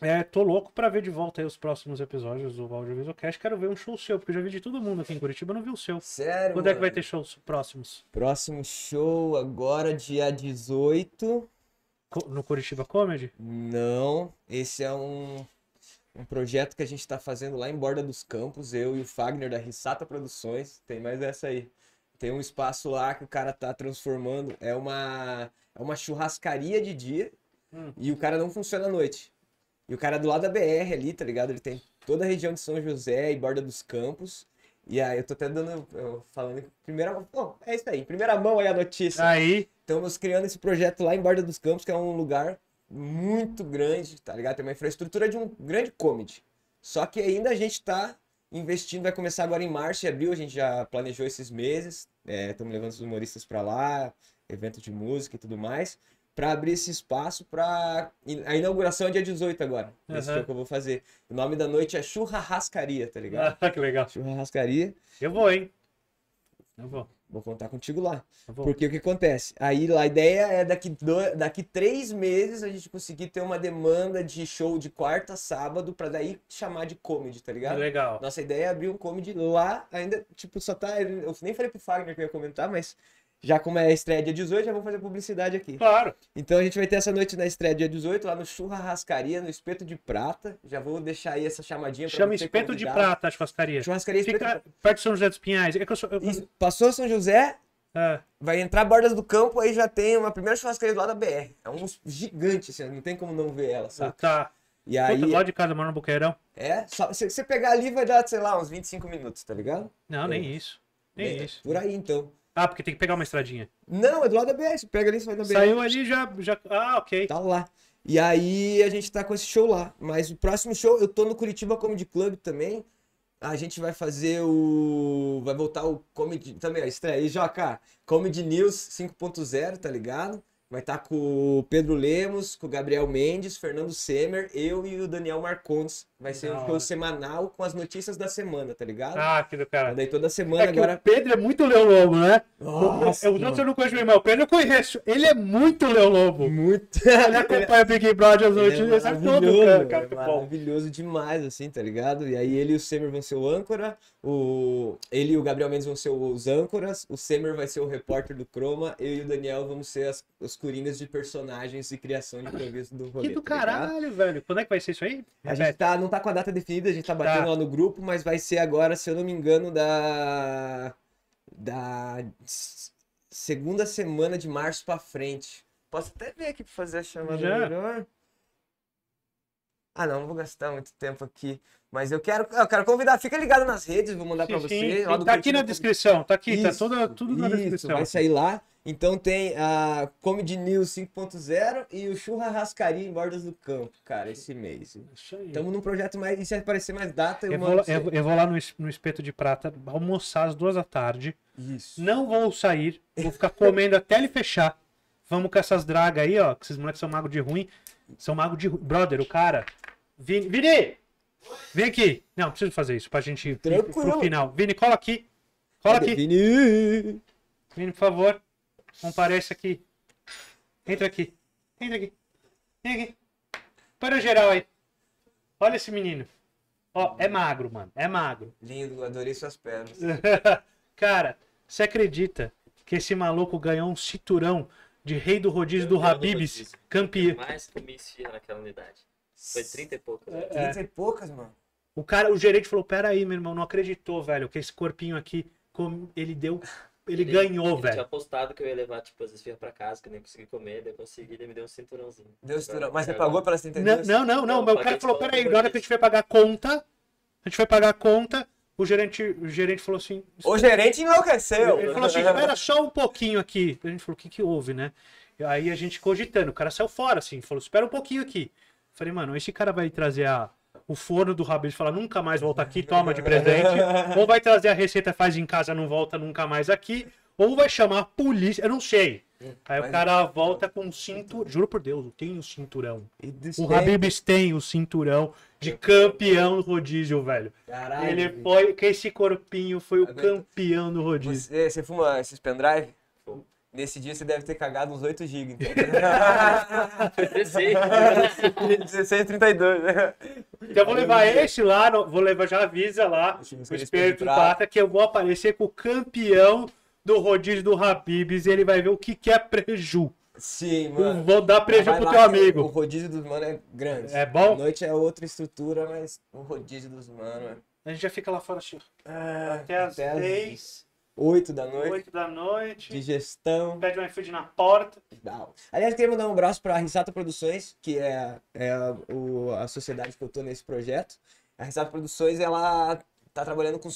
é, tô louco pra ver de volta aí os próximos episódios do Audiovisual Cast. Quero ver um show seu, porque eu já vi de todo mundo aqui em Curitiba, não vi o seu. Sério? Quando mano? é que vai ter shows próximos? Próximo show agora, dia 18. no Curitiba Comedy? Não, esse é um, um projeto que a gente tá fazendo lá em Borda dos Campos, eu e o Fagner da Rissata Produções. Tem mais essa aí. Tem um espaço lá que o cara tá transformando. É uma, é uma churrascaria de dia hum. e o cara não funciona à noite. E o cara é do lado da BR ali, tá ligado? Ele tem toda a região de São José e borda dos campos. E aí eu tô até dando. falando. Primeira mão. Bom, é isso aí. Primeira mão aí a notícia. Aí. Estamos criando esse projeto lá em Borda dos Campos, que é um lugar muito grande, tá ligado? Tem uma infraestrutura de um grande comedy. Só que ainda a gente tá investindo, vai começar agora em março e abril, a gente já planejou esses meses. Estamos é, levando os humoristas para lá, evento de música e tudo mais para abrir esse espaço para a inauguração é dia 18 agora. Uhum. Esse show que eu vou fazer. O nome da noite é Churrascaria, tá ligado? Ah, que legal. Churrascaria. Eu vou, hein? Eu vou. Vou contar contigo lá. Porque o que acontece? Aí lá, a ideia é daqui, do, daqui três meses a gente conseguir ter uma demanda de show de quarta, sábado, para daí chamar de comedy, tá ligado? Legal. Nossa ideia é abrir um comedy lá, ainda, tipo, só tá. Eu nem falei pro Fagner que eu ia comentar, mas já como é a estreia dia 18, já vou fazer publicidade aqui. Claro. Então a gente vai ter essa noite na estreia dia 18, lá no Churrascaria, no Espeto de Prata. Já vou deixar aí essa chamadinha pra Chama Espeto convidado. de Prata a churrascaria. Churrascaria Fica Espeto... perto de São José dos Pinhais. É sou... eu... Passou São José, é. vai entrar Bordas do Campo, aí já tem uma primeira churrascaria do lado da BR. É um gigante, assim, não tem como não ver ela, sabe? Tá. E aí... Puta, lá de casa, mano, no Buqueirão. É, Se você pegar ali vai dar, sei lá, uns 25 minutos, tá ligado? Não, é. nem isso. Nem é. isso. Por aí, então. Ah, porque tem que pegar uma estradinha. Não, é do lado da BR. pega ali, você vai na BR. Saiu ali já, já. Ah, ok. Tá lá. E aí a gente tá com esse show lá. Mas o próximo show, eu tô no Curitiba Comedy Club também. A gente vai fazer o. Vai voltar o Comedy. Também, a estreia aí, Joca. Comedy News 5.0, tá ligado? Vai estar tá com o Pedro Lemos, com o Gabriel Mendes, Fernando Semer, eu e o Daniel Marcondes. Vai ser um show né? semanal com as notícias da semana, tá ligado? Ah, que do cara. Daí toda semana é agora. O Pedro é muito Leão Lobo, né? Nossa. Eu, eu não conheço meu irmão. O Pedro eu conheço. Ele é muito Leão Lobo. Muito. Ele é acompanha Big Brother, as é notícias, é todo, cara. cara é maravilhoso demais, assim, tá ligado? E aí ele e o Semer vão ser o âncora, o... ele e o Gabriel Mendes vão ser os âncoras, o Semer vai ser o repórter do Chroma, eu e o Daniel vamos ser as... os coringas de personagens e criação de improviso do rolê. Que do tá caralho, velho. Quando é que vai ser isso aí? A gente tá no tá com a data definida, a gente tá batendo tá. lá no grupo, mas vai ser agora, se eu não me engano, da. Da segunda semana de março pra frente. Posso até ver aqui pra fazer a chamada Já. melhor. Ah, não, não vou gastar muito tempo aqui. Mas eu quero, eu quero convidar, fica ligado nas redes, vou mandar para você. Sim, Tá aqui na descrição, tá aqui, tá isso, tá toda, tudo na isso, descrição. Vai sair lá. Então tem a Comedy News 5.0 e o Churrascaria em Bordas do Campo, cara, esse mês. Estamos num projeto mais. E se aparecer mais data, eu, eu vou, eu, eu, vou lá no, no Espeto de Prata almoçar às duas da tarde. Isso. Não vou sair, vou ficar comendo até ele fechar. Vamos com essas dragas aí, ó, que esses moleques são mago de ruim. São mago de ruim. Brother, o cara. Vini, Vini! Vem aqui! Não, preciso fazer isso pra gente ir pro final. Vini, cola aqui. Cola Cadê aqui. Vini! Vini, por favor. Comparece aqui. Entra aqui. Entra aqui. Entra aqui. Para geral aí. Olha esse menino. Ó, é magro, mano. É magro. Lindo, adorei suas pernas. Cara, você acredita que esse maluco ganhou um cinturão de rei do rodízio do Habibs, campeão? Mais que me naquela unidade. Foi 30 e poucas. Né? 30 é, é. e poucas, mano. O cara, o gerente falou: "Pera aí, meu irmão, não acreditou, velho, que esse corpinho aqui, ele deu ele, ele, ganhou, ele velho. Eu tinha apostado que eu ia levar, tipo, as esfirras pra casa, que eu nem consegui comer, daí eu consegui, ele me deu um cinturãozinho. Deu um então, cinturão. Mas você é, pagou pela cinturão? Não, não, não, não. Mas o cara falou, peraí, na hora que a gente vai pagar a conta, a gente vai pagar a conta, o gerente, o gerente falou assim... O gerente enlouqueceu! Ele falou assim, espera só um pouquinho aqui. A gente falou, o que que houve, né? Aí a gente cogitando, o cara saiu fora, assim, falou, espera um pouquinho aqui. Falei, mano, esse cara vai trazer a o forno do Rabelo e fala nunca mais volta aqui, toma de presente. ou vai trazer a receita, faz em casa, não volta nunca mais aqui. Ou vai chamar a polícia, eu não sei. Aí Mas o cara volta com um cinto, juro por Deus, tem um cinturão. O é Habibs tem o cinturão de campeão do rodízio, velho. Caralho. Ele foi, que esse corpinho foi o campeão do rodízio. Você, você fuma esses pendrive? Nesse dia você deve ter cagado uns 8 GB. Então. 16. 16, 32. Então eu vou levar este lá, vou levar, já avisa lá, o espírito pata, que eu vou aparecer com o campeão do rodízio do Habibs e ele vai ver o que, que é preju. Sim, mano. Vou dar preju pro teu amigo. O rodízio dos manos é grande. É bom? A noite é outra estrutura, mas o rodízio dos manos é... A gente já fica lá fora, Chico. É, até, até as 10. 8 da noite. 8 da noite. Digestão. Pede um iFood na porta. Legal. Aliás, queria mandar um abraço para a Risato Produções, que é, é o, a sociedade que eu tô nesse projeto. A Risato Produções, ela tá trabalhando com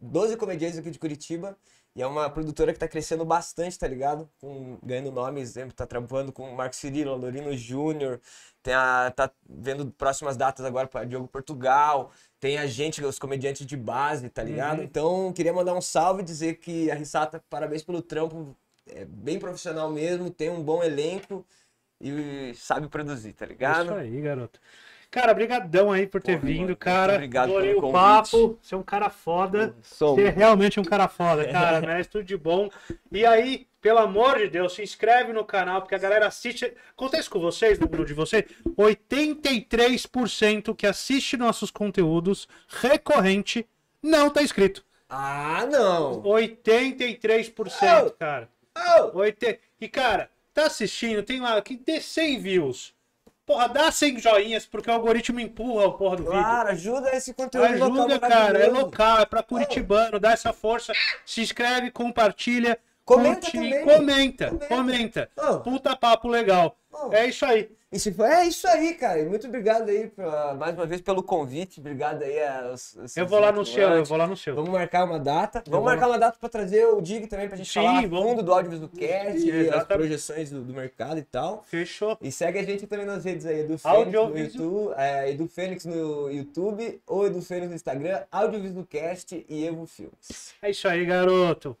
12 comediantes aqui de Curitiba e é uma produtora que tá crescendo bastante, tá ligado? Com, ganhando nomes, exemplo, tá trampando com o Marcos Cirilo, Lorino Júnior, tá vendo próximas datas agora para Diogo Portugal, tem a gente, os comediantes de base, tá ligado? Uhum. Então, queria mandar um salve e dizer que a Rissata, parabéns pelo trampo, é bem profissional mesmo, tem um bom elenco e sabe produzir, tá é ligado? isso aí, garoto. Cara, brigadão aí por ter Porra, vindo, mano, cara. Obrigado Adorei pelo o papo. Você é um cara foda. Sou. Você é realmente um cara foda, é. cara. Merece né? tudo de bom. E aí, pelo amor de Deus, se inscreve no canal, porque a galera assiste. Acontece com vocês, número né, de vocês, 83% que assiste nossos conteúdos recorrente não tá inscrito. Ah, não! 83%, oh! cara. Oh! E, cara, tá assistindo, tem lá que dê 100 views. Porra, dá 100 joinhas, porque o algoritmo empurra o porra do claro, vídeo. Claro, ajuda esse conteúdo ajuda, local. Ajuda, cara, é local, é pra curitibano, dá essa força. Se inscreve, compartilha. Comenta, comenta, comenta. comenta. Oh. Puta papo legal. Oh. É isso aí. E tipo, é isso aí, cara. Muito obrigado aí pra, mais uma vez pelo convite. Obrigado aí aos, aos Eu vou lá no seu, eu vou lá no seu. Vamos marcar uma data. Vamos marcar uma data pra trazer o Dig também pra gente Sim, falar vamos... fundo do Audiovisual Cast, Sim, e as projeções do, do, mercado e tal. Fechou. E segue a gente também nas redes aí, Edu Fênix no YouTube, é, Edu Fênix no YouTube ou Edu Fênix no Instagram, do Cast e Evo Filmes. É isso aí, garoto.